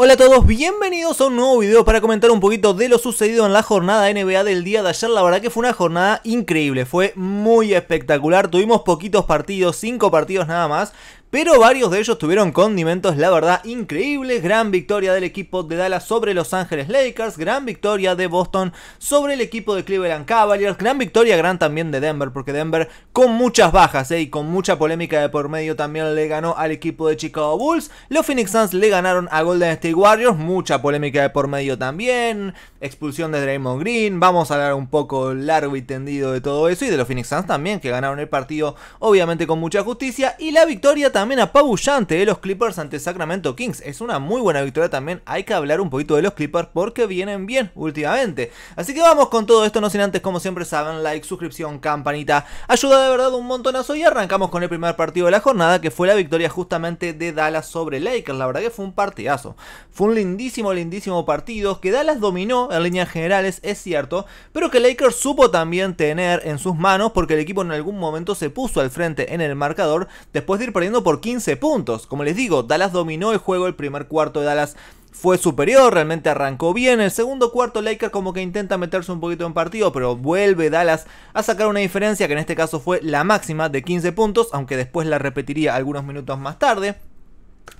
Hola a todos, bienvenidos a un nuevo video para comentar un poquito de lo sucedido en la jornada NBA del día de ayer. La verdad que fue una jornada increíble, fue muy espectacular. Tuvimos poquitos partidos, 5 partidos nada más, pero varios de ellos tuvieron condimentos, la verdad, increíbles. Gran victoria del equipo de Dallas sobre Los Ángeles Lakers, gran victoria de Boston sobre el equipo de Cleveland Cavaliers, gran victoria gran también de Denver, porque Denver con muchas bajas eh, y con mucha polémica de por medio también le ganó al equipo de Chicago Bulls. Los Phoenix Suns le ganaron a Golden State Warriors, mucha polémica de por medio también, expulsión de Draymond Green, vamos a hablar un poco largo y tendido de todo eso y de los Phoenix Suns también, que ganaron el partido obviamente con mucha justicia y la victoria también también apabullante de los Clippers ante Sacramento Kings. Es una muy buena victoria también. Hay que hablar un poquito de los Clippers porque vienen bien últimamente. Así que vamos con todo esto, no sin antes, como siempre saben, like, suscripción, campanita. Ayuda de verdad un montonazo y arrancamos con el primer partido de la jornada que fue la victoria justamente de Dallas sobre Lakers. La verdad que fue un partidazo. Fue un lindísimo, lindísimo partido que Dallas dominó en líneas generales, es cierto, pero que Lakers supo también tener en sus manos porque el equipo en algún momento se puso al frente en el marcador después de ir perdiendo por por 15 puntos. Como les digo, Dallas dominó el juego, el primer cuarto de Dallas fue superior, realmente arrancó bien. El segundo cuarto Lakers como que intenta meterse un poquito en partido, pero vuelve Dallas a sacar una diferencia que en este caso fue la máxima de 15 puntos, aunque después la repetiría algunos minutos más tarde.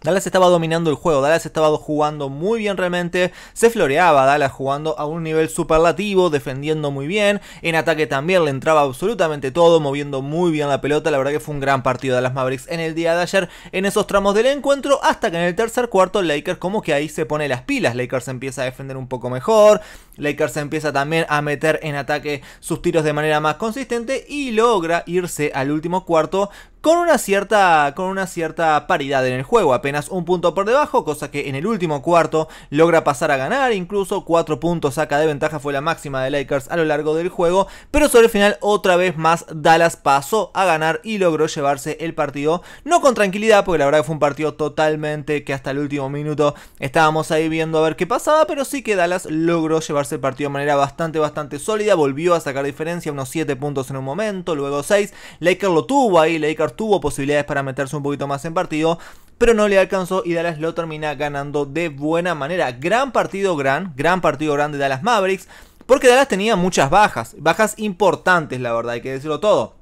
Dallas estaba dominando el juego, Dallas estaba jugando muy bien realmente, se floreaba Dallas jugando a un nivel superlativo, defendiendo muy bien, en ataque también le entraba absolutamente todo, moviendo muy bien la pelota, la verdad que fue un gran partido de las Mavericks en el día de ayer, en esos tramos del encuentro, hasta que en el tercer cuarto Lakers como que ahí se pone las pilas, Lakers empieza a defender un poco mejor, Lakers empieza también a meter en ataque sus tiros de manera más consistente y logra irse al último cuarto con una cierta con una cierta paridad en el juego, apenas un punto por debajo, cosa que en el último cuarto logra pasar a ganar, incluso cuatro puntos saca de ventaja fue la máxima de Lakers a lo largo del juego, pero sobre el final otra vez más Dallas pasó a ganar y logró llevarse el partido, no con tranquilidad, porque la verdad fue un partido totalmente que hasta el último minuto estábamos ahí viendo a ver qué pasaba, pero sí que Dallas logró llevarse el partido de manera bastante bastante sólida, volvió a sacar diferencia, unos 7 puntos en un momento, luego 6, Lakers lo tuvo ahí, Lakers tuvo posibilidades para meterse un poquito más en partido, pero no le alcanzó y Dallas lo termina ganando de buena manera. Gran partido gran, gran partido grande de Dallas Mavericks, porque Dallas tenía muchas bajas, bajas importantes la verdad, hay que decirlo todo.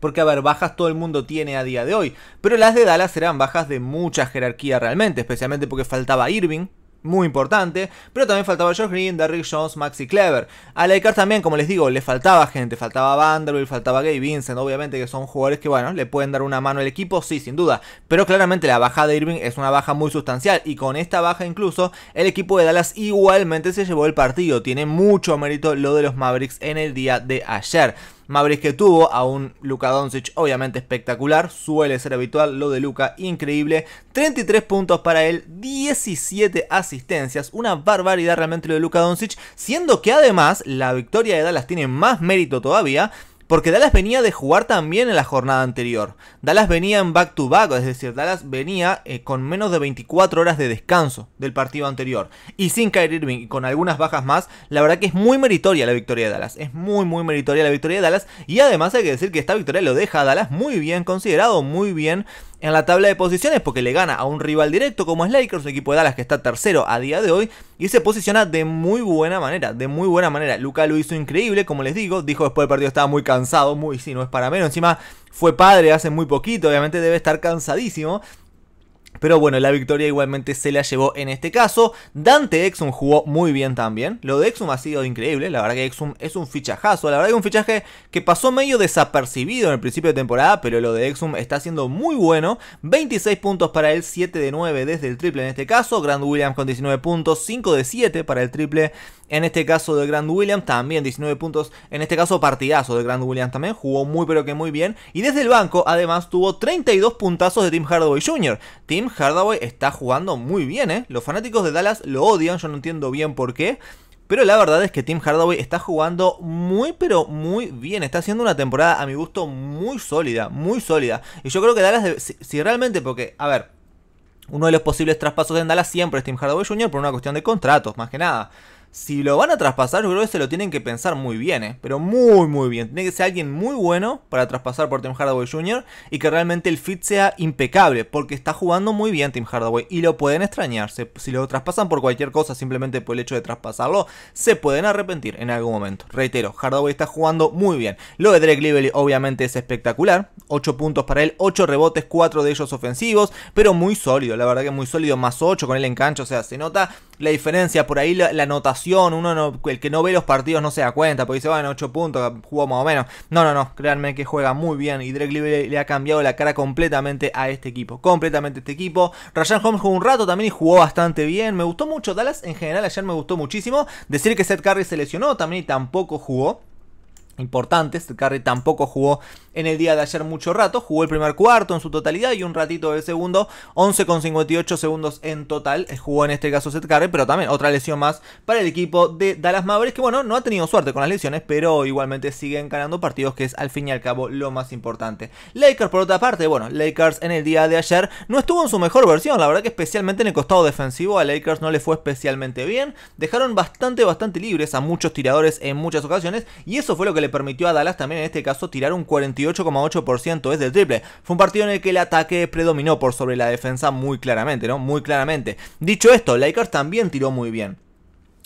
Porque, a ver, bajas todo el mundo tiene a día de hoy. Pero las de Dallas eran bajas de mucha jerarquía realmente. Especialmente porque faltaba Irving, muy importante, pero también faltaba Josh Green, Derrick Jones, Maxi Clever. A Lakers también, como les digo, le faltaba gente, faltaba Vanderbilt, faltaba Gabe Vincent, obviamente que son jugadores que, bueno, le pueden dar una mano al equipo, sí, sin duda, pero claramente la baja de Irving es una baja muy sustancial y con esta baja incluso el equipo de Dallas igualmente se llevó el partido, tiene mucho mérito lo de los Mavericks en el día de ayer. Mavericks que tuvo a un Luka Doncic obviamente espectacular, suele ser habitual lo de Luka, increíble. 33 puntos para él, 17 asistencias, una barbaridad realmente lo de Luka Doncic, siendo que además la victoria de Dallas tiene más mérito todavía porque Dallas venía de jugar también en la jornada anterior. Dallas venía en back to back, es decir, Dallas venía eh, con menos de 24 horas de descanso del partido anterior. Y sin Kyrie Irving y con algunas bajas más, la verdad que es muy meritoria la victoria de Dallas. Es muy, muy meritoria la victoria de Dallas. Y además hay que decir que esta victoria lo deja a Dallas muy bien considerado, muy bien en la tabla de posiciones porque le gana a un rival directo como es Lakers, un equipo de Dallas que está tercero a día de hoy y se posiciona de muy buena manera, de muy buena manera. Luca lo hizo increíble, como les digo, dijo después del partido estaba muy cansado, muy sí, no es para menos, encima fue padre hace muy poquito, obviamente debe estar cansadísimo pero bueno, la victoria igualmente se la llevó en este caso. Dante Exum jugó muy bien también. Lo de Exum ha sido increíble. La verdad que Exum es un fichajazo. La verdad que un fichaje que pasó medio desapercibido en el principio de temporada. Pero lo de Exum está siendo muy bueno. 26 puntos para él, 7 de 9 desde el triple en este caso. Grand Williams con 19 puntos, 5 de 7 para el triple. En este caso de Grand Williams también 19 puntos. En este caso partidazo de Grand Williams también. Jugó muy pero que muy bien. Y desde el banco además tuvo 32 puntazos de Tim Hardaway Jr. Tim Hardaway está jugando muy bien. ¿eh? Los fanáticos de Dallas lo odian. Yo no entiendo bien por qué. Pero la verdad es que Tim Hardaway está jugando muy pero muy bien. Está haciendo una temporada a mi gusto muy sólida. Muy sólida. Y yo creo que Dallas... Debe, si, realmente porque... A ver. Uno de los posibles traspasos de Dallas siempre es Tim Hardaway Jr. por una cuestión de contratos, más que nada. Si lo van a traspasar, yo creo que se lo tienen que pensar muy bien, ¿eh? pero muy, muy bien. Tiene que ser alguien muy bueno para traspasar por Tim Hardaway Jr. y que realmente el fit sea impecable, porque está jugando muy bien Tim Hardaway y lo pueden extrañar. si lo traspasan por cualquier cosa, simplemente por el hecho de traspasarlo, se pueden arrepentir en algún momento. Reitero, Hardaway está jugando muy bien. Lo de Drake Lively obviamente es espectacular. 8 puntos para él, 8 rebotes, 4 de ellos ofensivos, pero muy sólido, la verdad que muy sólido, más 8 con el en o sea, se nota la diferencia. Por ahí la, anotación, uno el que no ve los partidos no se da cuenta, porque dice, bueno, 8 puntos, jugó más o menos. No, no, no, créanme que juega muy bien y Drake le, le, ha cambiado la cara completamente a este equipo, completamente este equipo. Ryan Holmes jugó un rato también y jugó bastante bien, me gustó mucho Dallas, en general ayer me gustó muchísimo. Decir que Seth Curry se lesionó también y tampoco jugó importante, Seth Curry tampoco jugó en el día de ayer mucho rato. Jugó el primer cuarto en su totalidad y un ratito del segundo, 11,58 segundos en total. Eh, jugó en este caso Seth Curry, pero también otra lesión más para el equipo de Dallas Mavericks, que bueno, no ha tenido suerte con las lesiones, pero igualmente siguen ganando partidos, que es al fin y al cabo lo más importante. Lakers, por otra parte, bueno, Lakers en el día de ayer no estuvo en su mejor versión, la verdad que especialmente en el costado defensivo a Lakers no le fue especialmente bien. Dejaron bastante, bastante libres a muchos tiradores en muchas ocasiones, y eso fue lo que le permitió a Dallas también en este caso tirar un 48 8,8% es del triple. Fue un partido en el que el ataque predominó por sobre la defensa muy claramente, ¿no? Muy claramente. Dicho esto, Lakers también tiró muy bien.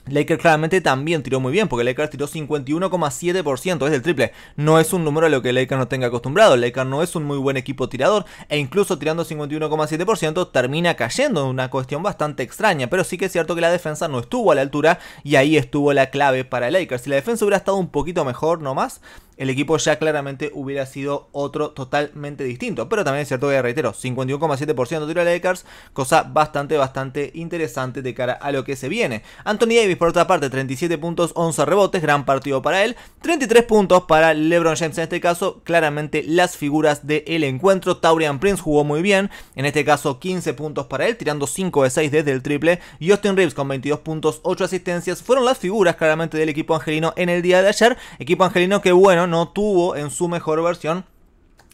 Lakers claramente también tiró muy bien, porque Lakers tiró 51,7%, es del triple. No es un número a lo que Lakers no tenga acostumbrado. Lakers no es un muy buen equipo tirador, e incluso tirando 51,7% termina cayendo en una cuestión bastante extraña. Pero sí que es cierto que la defensa no estuvo a la altura, y ahí estuvo la clave para Lakers. Si la defensa hubiera estado un poquito mejor nomás, el equipo ya claramente hubiera sido otro totalmente distinto. Pero también es cierto que reitero, 51,7% tiro a Lakers, cosa bastante, bastante interesante de cara a lo que se viene. Anthony Davis, por otra parte, 37 puntos, 11 rebotes, gran partido para él. 33 puntos para LeBron James en este caso, claramente las figuras del encuentro. Taurian Prince jugó muy bien, en este caso 15 puntos para él, tirando 5 de 6 desde el triple. Y Austin Reeves con 22 puntos, 8 asistencias, fueron las figuras claramente del equipo angelino en el día de ayer. Equipo angelino que bueno, no tuvo en su mejor versión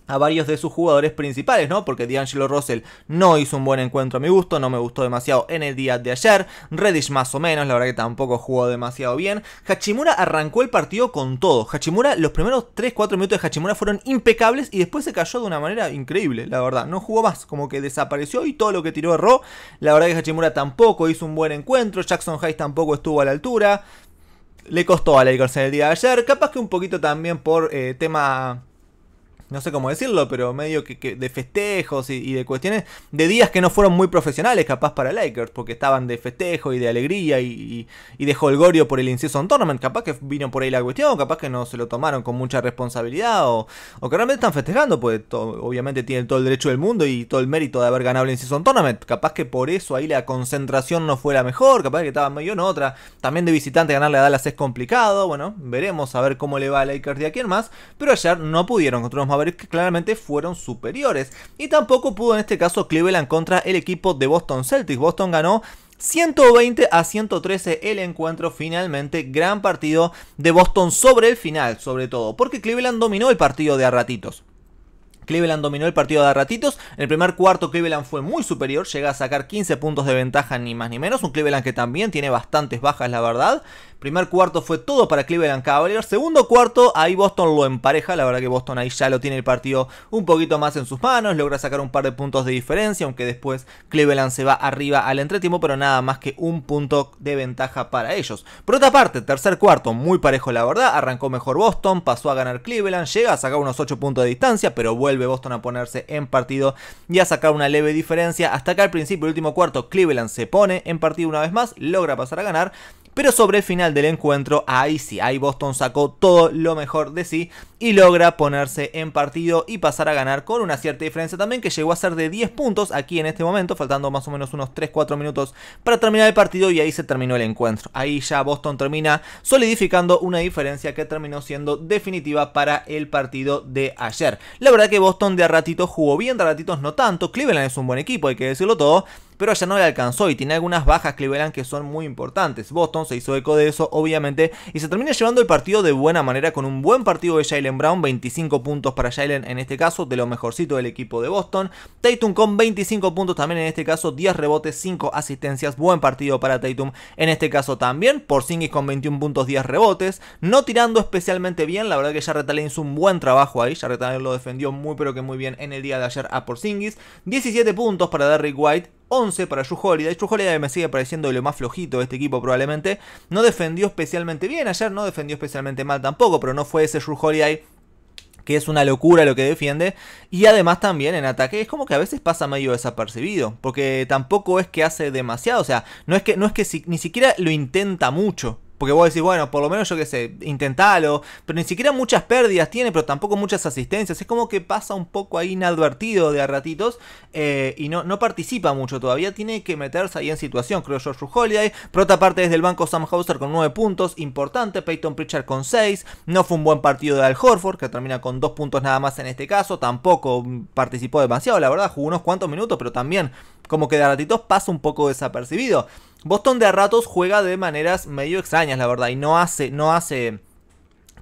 a varios de sus jugadores principales, ¿no? Porque D'Angelo Russell no hizo un buen encuentro a mi gusto, no me gustó demasiado en el día de ayer. Reddish más o menos, la verdad que tampoco jugó demasiado bien. Hachimura arrancó el partido con todo. Hachimura, los primeros 3-4 minutos de Hachimura fueron impecables y después se cayó de una manera increíble, la verdad. No jugó más, como que desapareció y todo lo que tiró erró. La verdad que Hachimura tampoco hizo un buen encuentro, Jackson Hayes tampoco estuvo a la altura le costó a Lakers en el día de ayer. Capaz que un poquito también por eh, tema no sé cómo decirlo, pero medio que, de festejos y, de cuestiones, de días que no fueron muy profesionales capaz para Lakers, porque estaban de festejo y de alegría y, de holgorio por el inciso tournament, capaz que vino por ahí la cuestión, capaz que no se lo tomaron con mucha responsabilidad o, o que realmente están festejando, pues obviamente tienen todo el derecho del mundo y todo el mérito de haber ganado el in tournament, capaz que por eso ahí la concentración no fue la mejor, capaz que estaban medio en otra, también de visitante ganarle a Dallas es complicado, bueno, veremos a ver cómo le va a Lakers de aquí en más, pero ayer no pudieron contra a ver que claramente fueron superiores. Y tampoco pudo en este caso Cleveland contra el equipo de Boston Celtics. Boston ganó 120 a 113 el encuentro finalmente, gran partido de Boston sobre el final, sobre todo, porque Cleveland dominó el partido de a ratitos. Cleveland dominó el partido de a ratitos. En el primer cuarto Cleveland fue muy superior, llega a sacar 15 puntos de ventaja ni más ni menos. Un Cleveland que también tiene bastantes bajas, la verdad. Primer cuarto fue todo para Cleveland Cavaliers. Segundo cuarto, ahí Boston lo empareja. La verdad que Boston ahí ya lo tiene el partido un poquito más en sus manos. Logra sacar un par de puntos de diferencia, aunque después Cleveland se va arriba al entretiempo, pero nada más que un punto de ventaja para ellos. Por otra parte, tercer cuarto, muy parejo la verdad. Arrancó mejor Boston, pasó a ganar Cleveland, llega a sacar unos 8 puntos de distancia, pero vuelve Boston a ponerse en partido y a sacar una leve diferencia. Hasta acá al principio, el último cuarto, Cleveland se pone en partido una vez más, logra pasar a ganar pero sobre el final del encuentro, ahí sí, ahí Boston sacó todo lo mejor de sí y logra ponerse en partido y pasar a ganar con una cierta diferencia también que llegó a ser de 10 puntos aquí en este momento, faltando más o menos unos 3-4 minutos para terminar el partido y ahí se terminó el encuentro. Ahí ya Boston termina solidificando una diferencia que terminó siendo definitiva para el partido de ayer. La verdad que Boston de a ratitos jugó bien, de ratitos no tanto, Cleveland es un buen equipo, hay que decirlo todo, pero ya no le alcanzó y tiene algunas bajas Cleveland que son muy importantes. Boston se hizo eco de eso, obviamente, y se termina llevando el partido de buena manera con un buen partido de Jalen Brown, 25 puntos para Jalen en este caso, de lo mejorcito del equipo de Boston. Tatum con 25 puntos también en este caso, 10 rebotes, 5 asistencias, buen partido para Tatum en este caso también. Porzingis con 21 puntos, 10 rebotes, no tirando especialmente bien, la verdad que Jarrett Allen hizo un buen trabajo ahí, Jarrett Allen lo defendió muy pero que muy bien en el día de ayer a Porzingis. 17 puntos para Derrick White, 11 para Drew Holiday. Drew Holiday me sigue pareciendo lo más flojito de este equipo probablemente. No defendió especialmente bien ayer, no defendió especialmente mal tampoco, pero no fue ese Drew Holiday que es una locura lo que defiende. Y además también en ataque es como que a veces pasa medio desapercibido, porque tampoco es que hace demasiado, o sea, no es que, no es que ni siquiera lo intenta mucho. Porque vos decís, bueno, por lo menos yo qué sé, intentalo. Pero ni siquiera muchas pérdidas tiene, pero tampoco muchas asistencias. Es como que pasa un poco ahí inadvertido de a ratitos eh, y no, no participa mucho. Todavía tiene que meterse ahí en situación, creo yo, Holiday. Por otra parte, desde el banco Sam Hauser con 9 puntos, importante. Peyton Pritchard con 6. No fue un buen partido de Al Horford, que termina con 2 puntos nada más en este caso. Tampoco participó demasiado, la verdad. Jugó unos cuantos minutos, pero también como que de a ratitos pasa un poco desapercibido. Boston de a ratos juega de maneras medio extrañas, la verdad, y no hace, no hace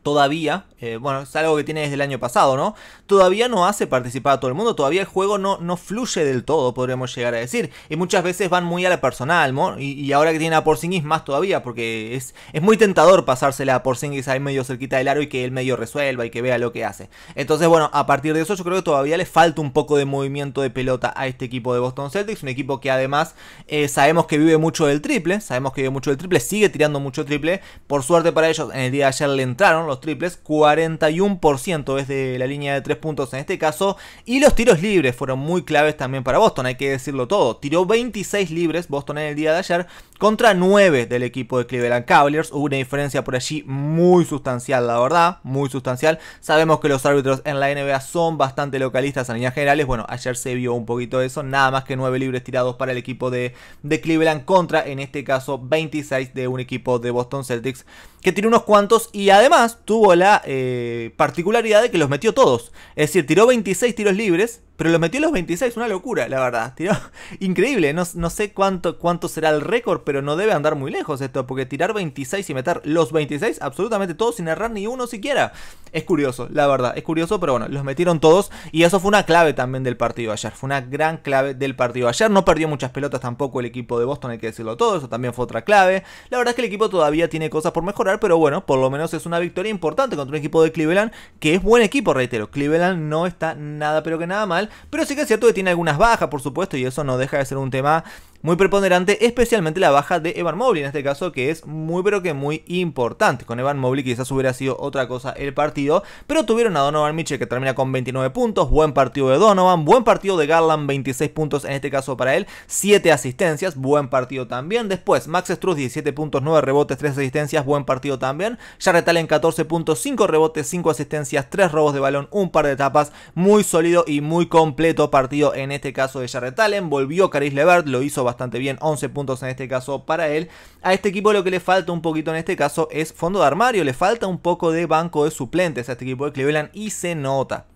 todavía, eh, bueno, es algo que tiene desde el año pasado, ¿no? Todavía no hace participar a todo el mundo, todavía el juego no, no fluye del todo, podríamos llegar a decir. Y muchas veces van muy a la personal, ¿no? Y, ahora que tiene a Porzingis más todavía, porque es, es muy tentador pasársela a Porzingis ahí medio cerquita del aro y que él medio resuelva y que vea lo que hace. Entonces, bueno, a partir de eso yo creo que todavía le falta un poco de movimiento de pelota a este equipo de Boston Celtics, un equipo que además eh, sabemos que vive mucho del triple, sabemos que vive mucho del triple, sigue tirando mucho triple. Por suerte para ellos, en el día de ayer le entraron triples, 41% desde la línea de 3 puntos en este caso. Y los tiros libres fueron muy claves también para Boston, hay que decirlo todo. Tiró 26 libres Boston en el día de ayer contra 9 del equipo de Cleveland Cavaliers. Hubo una diferencia por allí muy sustancial, la verdad, muy sustancial. Sabemos que los árbitros en la NBA son bastante localistas En líneas generales. Bueno, ayer se vio un poquito eso, nada más que 9 libres tirados para el equipo de, Cleveland contra, en este caso, 26 de un equipo de Boston Celtics que tiene unos cuantos y además tuvo la eh, particularidad de que los metió todos. Es decir, tiró 26 tiros libres, pero los metió los 26, una locura, la verdad. Tiró increíble, no, sé cuánto, cuánto será el récord pero no debe andar muy lejos esto, porque tirar 26 y meter los 26, absolutamente todos sin errar ni uno siquiera. Es curioso, la verdad, es curioso, pero bueno, los metieron todos y eso fue una clave también del partido ayer, fue una gran clave del partido ayer, no perdió muchas pelotas tampoco el equipo de Boston, hay que decirlo todo, eso también fue otra clave. La verdad es que el equipo todavía tiene cosas por mejorar, pero bueno, por lo menos es una victoria importante contra un equipo de Cleveland, que es buen equipo, reitero, Cleveland no está nada pero que nada mal, pero sí que es cierto que tiene algunas bajas, por supuesto, y eso no deja de ser un tema muy preponderante, especialmente la baja de Evan Mobley en este caso, que es muy pero que muy importante. Con Evan Mobley quizás hubiera sido otra cosa el partido, pero tuvieron a Donovan Mitchell que termina con 29 puntos, buen partido de Donovan, buen partido de Garland, 26 puntos en este caso para él, 7 asistencias, buen partido también. Después, Max Struz, 17 puntos, 9 rebotes, 3 asistencias, buen partido también. Jarrett Allen, 14 puntos, 5 rebotes, 5 asistencias, 3 robos de balón, un par de tapas, muy sólido y muy completo partido en este caso de Jarrett Allen. Volvió Caris Levert, lo hizo bastante bastante bien, 11 puntos en este caso para él. A este equipo lo que le falta un poquito en este caso es fondo de armario, le falta un poco de banco de suplentes a este equipo de Cleveland y se nota.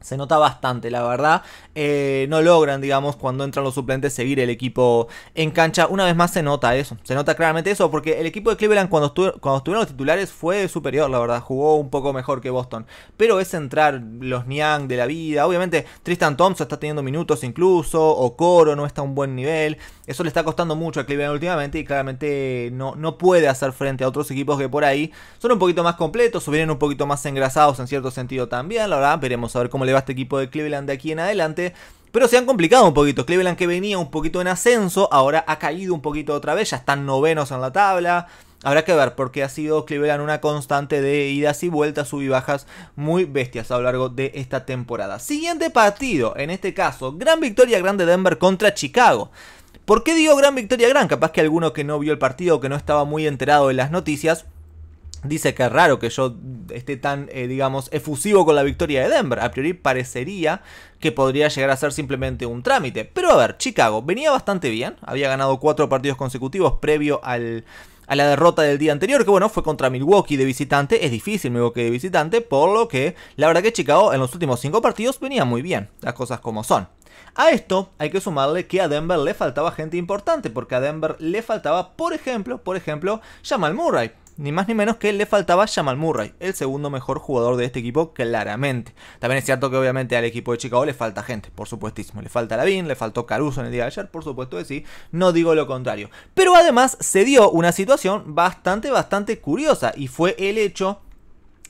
Se nota bastante, la verdad. Eh, no logran, digamos, cuando entran los suplentes, seguir el equipo en cancha. Una vez más se nota eso. Se nota claramente eso, porque el equipo de Cleveland, cuando, estuvieron los titulares, fue superior, la verdad. Jugó un poco mejor que Boston. Pero es entrar los Niang de la vida. Obviamente, Tristan Thompson está teniendo minutos incluso. O Coro no está a un buen nivel. Eso le está costando mucho a Cleveland últimamente. Y claramente no, no puede hacer frente a otros equipos que por ahí son un poquito más completos. O vienen un poquito más engrasados en cierto sentido también. La verdad, veremos a ver cómo le este equipo de Cleveland de aquí en adelante. Pero se han complicado un poquito. Cleveland que venía un poquito en ascenso, ahora ha caído un poquito otra vez, ya están novenos en la tabla. Habrá que ver porque ha sido Cleveland una constante de idas y vueltas, sub y bajas muy bestias a lo largo de esta temporada. Siguiente partido, en este caso, gran victoria grande de Denver contra Chicago. ¿Por qué digo gran victoria gran? Capaz que alguno que no vio el partido que no estaba muy enterado de las noticias Dice que es raro que yo esté tan, eh, digamos, efusivo con la victoria de Denver. A priori parecería que podría llegar a ser simplemente un trámite. Pero a ver, Chicago venía bastante bien. Había ganado cuatro partidos consecutivos previo al, a la derrota del día anterior, que bueno, fue contra Milwaukee de visitante, es difícil Milwaukee de visitante, por lo que la verdad que Chicago en los últimos cinco partidos venía muy bien, las cosas como son. A esto hay que sumarle que a Denver le faltaba gente importante, porque a Denver le faltaba, por ejemplo, por ejemplo, Jamal Murray ni más ni menos que le faltaba Jamal Murray, el segundo mejor jugador de este equipo claramente. También es cierto que obviamente al equipo de Chicago le falta gente, por supuestísimo. Le falta Lavin, le faltó Caruso en el día de ayer, por supuesto que sí, no digo lo contrario. Pero además se dio una situación bastante, bastante curiosa y fue el hecho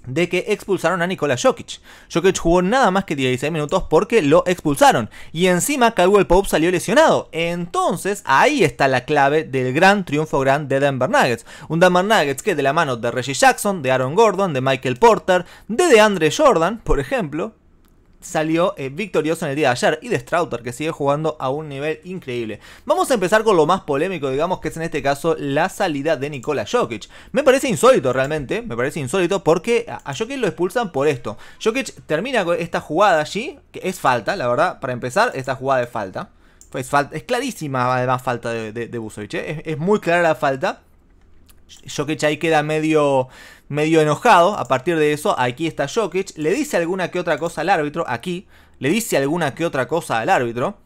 de que expulsaron a Nikola Jokic. Jokic jugó nada más que 16 minutos porque lo expulsaron. Y encima Caldwell Pope salió lesionado. Entonces ahí está la clave del gran triunfo gran de Denver Nuggets. Un Denver Nuggets que de la mano de Reggie Jackson, de Aaron Gordon, de Michael Porter, de DeAndre Jordan, por ejemplo, salió eh, victorioso en el día de ayer y de Strauter que sigue jugando a un nivel increíble. Vamos a empezar con lo más polémico, digamos, que es en este caso la salida de Nikola Jokic. Me parece insólito realmente, me parece insólito porque a Jokic lo expulsan por esto. Jokic termina con esta jugada allí, que es falta, la verdad, para empezar, esta jugada es falta. Es, pues falta, es clarísima además falta de, de, ¿eh? es muy clara la falta. Jokic ahí queda medio medio enojado, a partir de eso, aquí está Jokic, le dice alguna que otra cosa al árbitro, aquí, le dice alguna que otra cosa al árbitro,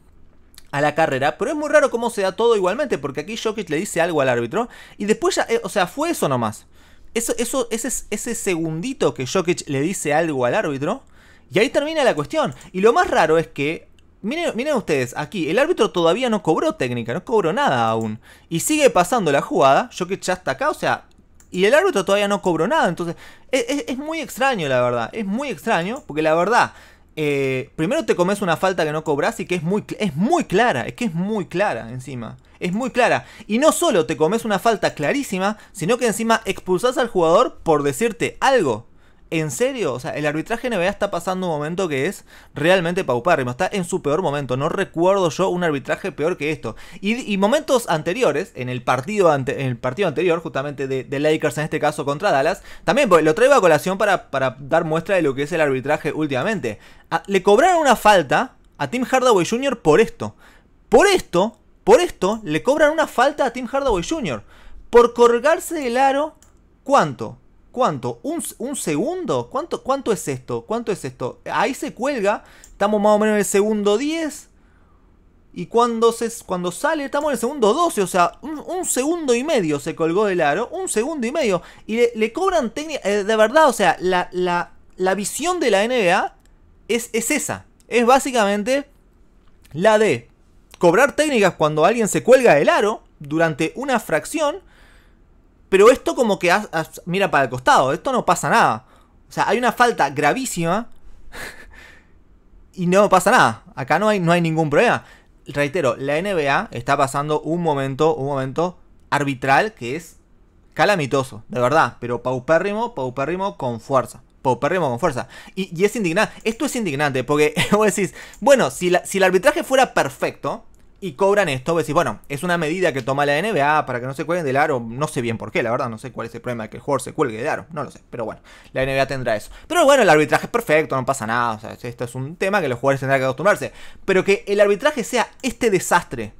a la carrera, pero es muy raro cómo se da todo igualmente, porque aquí Jokic le dice algo al árbitro, y después ya, eh, o sea, fue eso nomás. Eso, eso, ese, ese segundito que Jokic le dice algo al árbitro, y ahí termina la cuestión. Y lo más raro es que Miren, miren, ustedes, aquí el árbitro todavía no cobró técnica, no cobró nada aún. Y sigue pasando la jugada, Jokic ya está acá, o sea, y el árbitro todavía no cobró nada. Entonces, e, e, es, muy extraño, la verdad. Es muy extraño, porque la verdad, eh, primero te comes una falta que no cobras y que es muy, es muy clara. Es que es muy clara encima. Es muy clara. Y no solo te comes una falta clarísima, sino que encima expulsas al jugador por decirte algo en serio, o sea, el arbitraje NBA está pasando un momento que es realmente paupérrimo, está en su peor momento, no recuerdo yo un arbitraje peor que esto. Y, momentos anteriores, en el partido, ante, en el partido anterior, justamente de, Lakers en este caso contra Dallas, también pues, lo traigo a colación para, dar muestra de lo que es el arbitraje últimamente. Ah, le cobraron una falta a Tim Hardaway Jr. por esto. Por esto, por esto, le cobran una falta a Tim Hardaway Jr. Por colgarse del aro, ¿cuánto? ¿Cuánto? ¿Un, ¿Un, segundo? ¿Cuánto, ¿Cuánto es esto? ¿Cuánto es esto? Ahí se cuelga. Estamos más o menos en el segundo 10. Y cuando, se, cuando sale, estamos en el segundo 12. O sea, un, segundo y medio se colgó del aro. Un segundo y medio. Y le, cobran técnica. Eh, de verdad, o sea, la, visión de la NBA es, es esa. Es básicamente la de cobrar técnicas cuando alguien se cuelga del aro durante una fracción pero esto como que mira para el costado, esto no pasa nada. O sea, hay una falta gravísima y no pasa nada. Acá no hay, no hay ningún problema. Reitero, la NBA está pasando un momento, un momento arbitral que es calamitoso, de verdad, pero paupérrimo, paupérrimo con fuerza. Paupérrimo con fuerza. Y, es indignante. Esto es indignante porque vos decís, bueno, si, si el arbitraje fuera perfecto, y cobran esto. ves decir, bueno, es una medida que toma la NBA para que no se cuelguen del aro. No sé bien por qué, la verdad, no sé cuál es el problema de que el jugador se cuelgue del aro. No lo sé, pero bueno, la NBA tendrá eso. Pero bueno, el arbitraje es perfecto, no pasa nada. O sea, esto es un tema que los jugadores tendrán que acostumbrarse. Pero que el arbitraje sea este desastre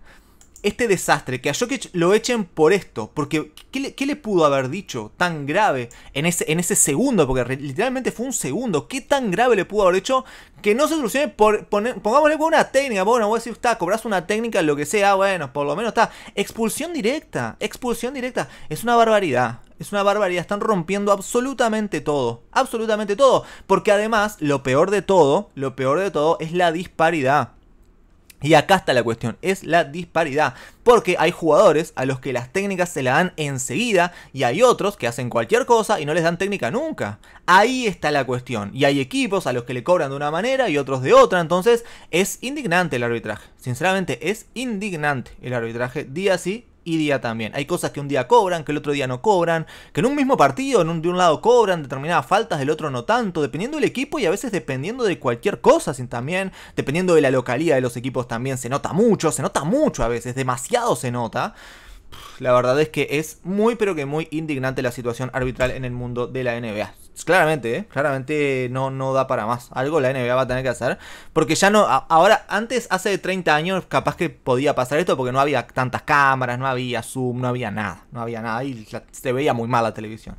este desastre, que a Jokic lo echen por esto, porque ¿qué le, pudo haber dicho tan grave en ese, en ese segundo? Porque literalmente fue un segundo, ¿qué tan grave le pudo haber hecho que no se solucione por pongámosle una técnica? Bueno, voy a decir, está, cobras una técnica, lo que sea, bueno, por lo menos está. Expulsión directa, expulsión directa, es una barbaridad. Es una barbaridad, están rompiendo absolutamente todo, absolutamente todo, porque además lo peor de todo, lo peor de todo es la disparidad. Y acá está la cuestión, es la disparidad, porque hay jugadores a los que las técnicas se la dan enseguida y hay otros que hacen cualquier cosa y no les dan técnica nunca. Ahí está la cuestión, y hay equipos a los que le cobran de una manera y otros de otra, entonces es indignante el arbitraje, sinceramente es indignante el arbitraje día sí, y día también. Hay cosas que un día cobran, que el otro día no cobran, que en un mismo partido, en un, de un lado cobran determinadas faltas, del otro no tanto, dependiendo del equipo y a veces dependiendo de cualquier cosa sin también, dependiendo de la localidad de los equipos también, se nota mucho, se nota mucho a veces, demasiado se nota. La verdad es que es muy pero que muy indignante la situación arbitral en el mundo de la NBA. Pues claramente, ¿eh? claramente no, no da para más. Algo la NBA va a tener que hacer. Porque ya no, ahora, antes, hace 30 años, capaz que podía pasar esto porque no había tantas cámaras, no había Zoom, no había nada. No había nada y se veía muy mal la televisión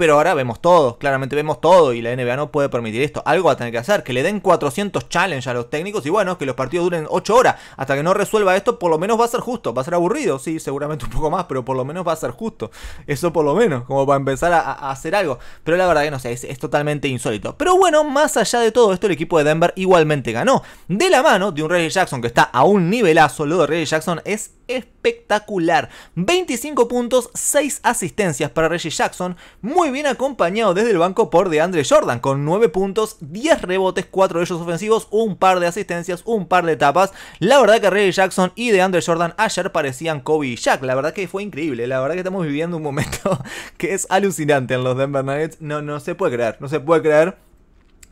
pero ahora vemos todo, claramente vemos todo y la NBA no puede permitir esto. Algo va a tener que hacer, que le den 400 challenge a los técnicos y bueno, que los partidos duren 8 horas. Hasta que no resuelva esto, por lo menos va a ser justo, va a ser aburrido, sí, seguramente un poco más, pero por lo menos va a ser justo. Eso por lo menos, como para empezar a, hacer algo. Pero la verdad que no sé, es, totalmente insólito. Pero bueno, más allá de todo esto, el equipo de Denver igualmente ganó. De la mano de un Reggie Jackson que está a un nivelazo, lo de Reggie Jackson es espectacular. 25 puntos, 6 asistencias para Reggie Jackson, muy bien acompañado desde el banco por DeAndre Jordan, con 9 puntos, 10 rebotes, 4 de ellos ofensivos, un par de asistencias, un par de tapas. La verdad que Reggie Jackson y DeAndre Jordan ayer parecían Kobe y Shaq, la verdad que fue increíble, la verdad que estamos viviendo un momento que es alucinante en los Denver Nuggets, no, no se puede creer, no se puede creer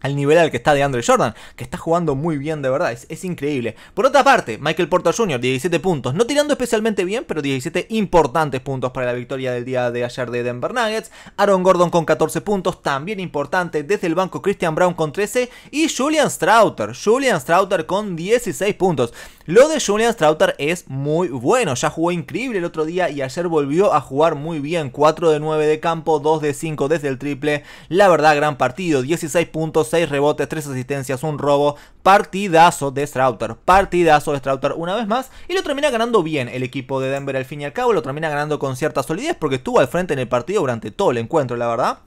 al nivel al que está de Andre Jordan, que está jugando muy bien de verdad, es, es, increíble. Por otra parte, Michael Porter Jr., 17 puntos, no tirando especialmente bien, pero 17 importantes puntos para la victoria del día de ayer de Denver Nuggets. Aaron Gordon con 14 puntos, también importante, desde el banco Christian Brown con 13 y Julian Strauter, Julian Strauter con 16 puntos. Lo de Julian Strouter es muy bueno, ya jugó increíble el otro día y ayer volvió a jugar muy bien, 4 de 9 de campo, 2 de 5 desde el triple, la verdad gran partido, 16 puntos 6 rebotes, 3 asistencias, un robo. Partidazo de Strauter, partidazo de Strauter una vez más. Y lo termina ganando bien el equipo de Denver al fin y al cabo. Lo termina ganando con cierta solidez porque estuvo al frente en el partido durante todo el encuentro, la verdad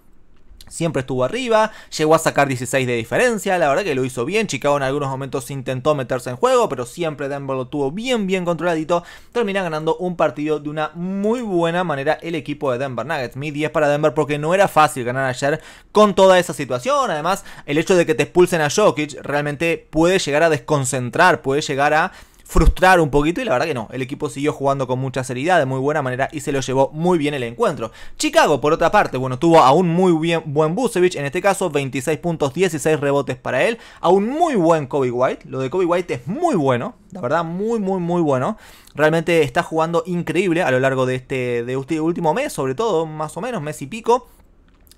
siempre estuvo arriba, llegó a sacar 16 de diferencia, la verdad que lo hizo bien, Chicago en algunos momentos intentó meterse en juego, pero siempre Denver lo tuvo bien, bien controladito, termina ganando un partido de una muy buena manera el equipo de Denver Nuggets, mi 10 para Denver porque no era fácil ganar ayer con toda esa situación, además el hecho de que te expulsen a Jokic realmente puede llegar a desconcentrar, puede llegar a frustrar un poquito y la verdad que no, el equipo siguió jugando con mucha seriedad, de muy buena manera y se lo llevó muy bien el encuentro. Chicago, por otra parte, bueno, tuvo a un muy bien, buen Busevich, en este caso 26 puntos, 16 rebotes para él, a un muy buen Kobe White, lo de Kobe White es muy bueno, la verdad muy muy muy bueno, realmente está jugando increíble a lo largo de este, de este último mes, sobre todo, más o menos, mes y pico.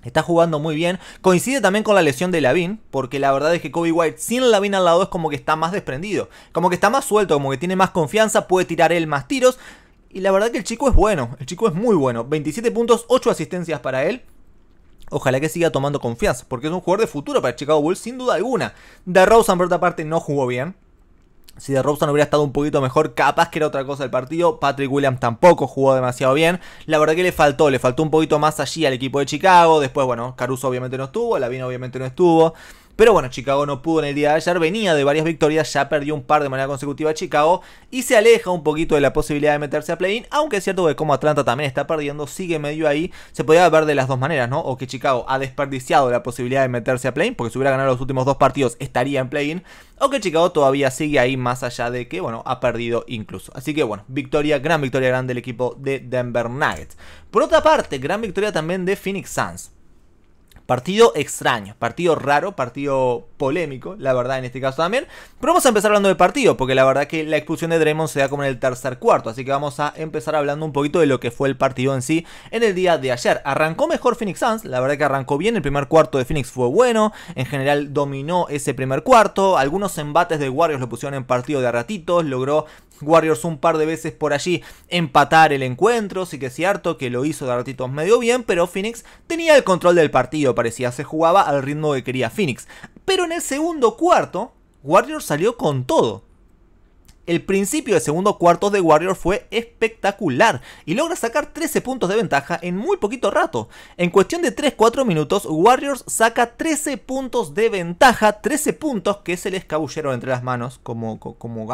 Está jugando muy bien. Coincide también con la lesión de Lavin, porque la verdad es que Kobe White sin Lavin al lado es como que está más desprendido. Como que está más suelto, como que tiene más confianza, puede tirar él más tiros. Y la verdad que el chico es bueno, el chico es muy bueno. 27 puntos, 8 asistencias para él. Ojalá que siga tomando confianza, porque es un jugador de futuro para Chicago Bulls sin duda alguna. De otra parte no jugó bien, si de Robson hubiera estado un poquito mejor, capaz que era otra cosa el partido. Patrick Williams tampoco jugó demasiado bien. La verdad que le faltó, le faltó un poquito más allí al equipo de Chicago. Después, bueno, Caruso obviamente no estuvo, Lavino obviamente no estuvo. Pero bueno, Chicago no pudo en el día de ayer, venía de varias victorias, ya perdió un par de manera consecutiva a Chicago y se aleja un poquito de la posibilidad de meterse a play-in, aunque es cierto que como Atlanta también está perdiendo, sigue medio ahí, se podía ver de las dos maneras, ¿no? O que Chicago ha desperdiciado la posibilidad de meterse a play-in, porque si hubiera ganado los últimos dos partidos estaría en play-in, o que Chicago todavía sigue ahí más allá de que, bueno, ha perdido incluso. Así que bueno, victoria, gran victoria grande del equipo de Denver Nuggets. Por otra parte, gran victoria también de Phoenix Suns. Partido extraño, partido raro, partido polémico, la verdad, en este caso también. Pero vamos a empezar hablando del partido, porque la verdad que la expulsión de Draymond se da como en el tercer cuarto. Así que vamos a empezar hablando un poquito de lo que fue el partido en sí en el día de ayer. Arrancó mejor Phoenix Suns, la verdad que arrancó bien. El primer cuarto de Phoenix fue bueno, en general dominó ese primer cuarto. Algunos embates de Warriors lo pusieron en partido de ratitos, logró Warriors un par de veces por allí empatar el encuentro. Sí que es cierto que lo hizo de ratitos medio bien, pero Phoenix tenía el control del partido parecía, se jugaba al ritmo que quería Phoenix. Pero en el segundo cuarto, Warrior salió con todo. El principio del segundo cuarto de Warriors fue espectacular y logra sacar 13 puntos de ventaja en muy poquito rato. En cuestión de 3-4 minutos, Warriors saca 13 puntos de ventaja, 13 puntos que se les escabulleron entre las manos como, como,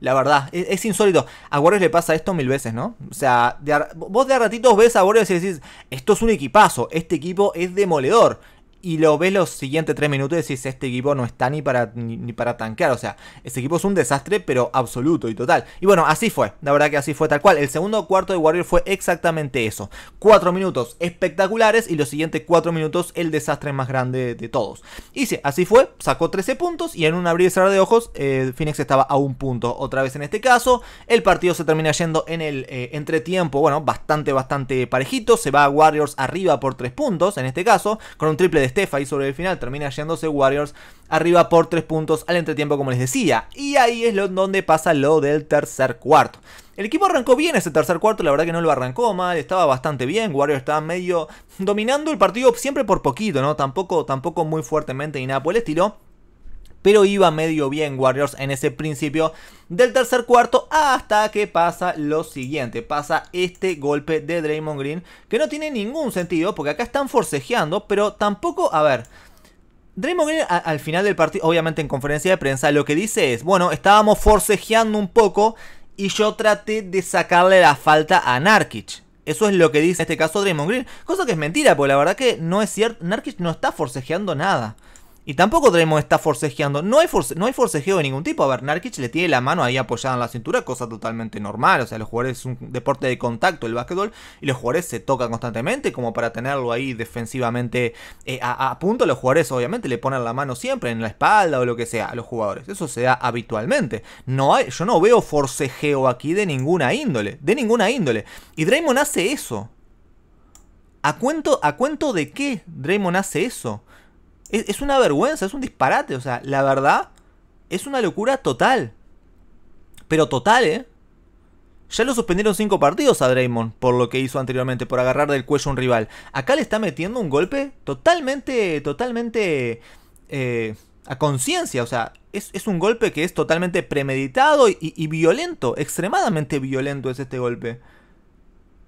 La verdad, e, es, insólito. A Warriors le pasa esto mil veces, ¿no? O sea, vos de a ratitos ves a Warriors y decís, esto es un equipazo, este equipo es demoledor y lo ves los siguientes 3 minutos y decís, este equipo no está ni para, ni, para tanquear. O sea, este equipo es un desastre, pero absoluto y total. Y bueno, así fue. La verdad que así fue tal cual. El segundo cuarto de Warriors fue exactamente eso. 4 minutos espectaculares y los siguientes 4 minutos el desastre más grande de todos. Y sí, así fue. Sacó 13 puntos y en un abrir y cerrar de ojos, eh, Phoenix estaba a un punto. Otra vez en este caso, el partido se termina yendo en el eh, entretiempo. Bueno, bastante, bastante parejito. Se va a Warriors arriba por 3 puntos en este caso, con un triple de Estefa y sobre el final, termina yéndose Warriors arriba por 3 puntos al entretiempo como les decía. Y ahí es donde pasa lo del tercer cuarto. El equipo arrancó bien ese tercer cuarto, la verdad que no lo arrancó mal, estaba bastante bien, Warriors estaba medio dominando el partido siempre por poquito, ¿no? Tampoco, tampoco muy fuertemente ni nada por el estilo pero iba medio bien Warriors en ese principio del tercer cuarto hasta que pasa lo siguiente, pasa este golpe de Draymond Green que no tiene ningún sentido porque acá están forcejeando, pero tampoco, a ver, Draymond Green al final del partido, obviamente en conferencia de prensa, lo que dice es, bueno, estábamos forcejeando un poco y yo traté de sacarle la falta a Narkic. Eso es lo que dice en este caso Draymond Green, cosa que es mentira, porque la verdad que no es cierto, Narkic no está forcejeando nada. Y tampoco Draymond está forcejeando. No hay, no hay forcejeo de ningún tipo. A ver, Narkic le tiene la mano ahí apoyada en la cintura, cosa totalmente normal. O sea, los jugadores es un deporte de contacto el básquetbol y los jugadores se tocan constantemente como para tenerlo ahí defensivamente eh, a, punto. Los jugadores obviamente le ponen la mano siempre en la espalda o lo que sea a los jugadores. Eso se da habitualmente. No hay, yo no veo forcejeo aquí de ninguna índole. De ninguna índole. Y Draymond hace eso. ¿A cuento, ¿A cuento de qué Draymond hace eso? Es, una vergüenza, es un disparate. O sea, la verdad, es una locura total. Pero total, ¿eh? Ya lo suspendieron cinco partidos a Draymond por lo que hizo anteriormente, por agarrar del cuello a un rival. Acá le está metiendo un golpe totalmente, totalmente eh, a conciencia. O sea, es, un golpe que es totalmente premeditado y violento, extremadamente violento es este golpe.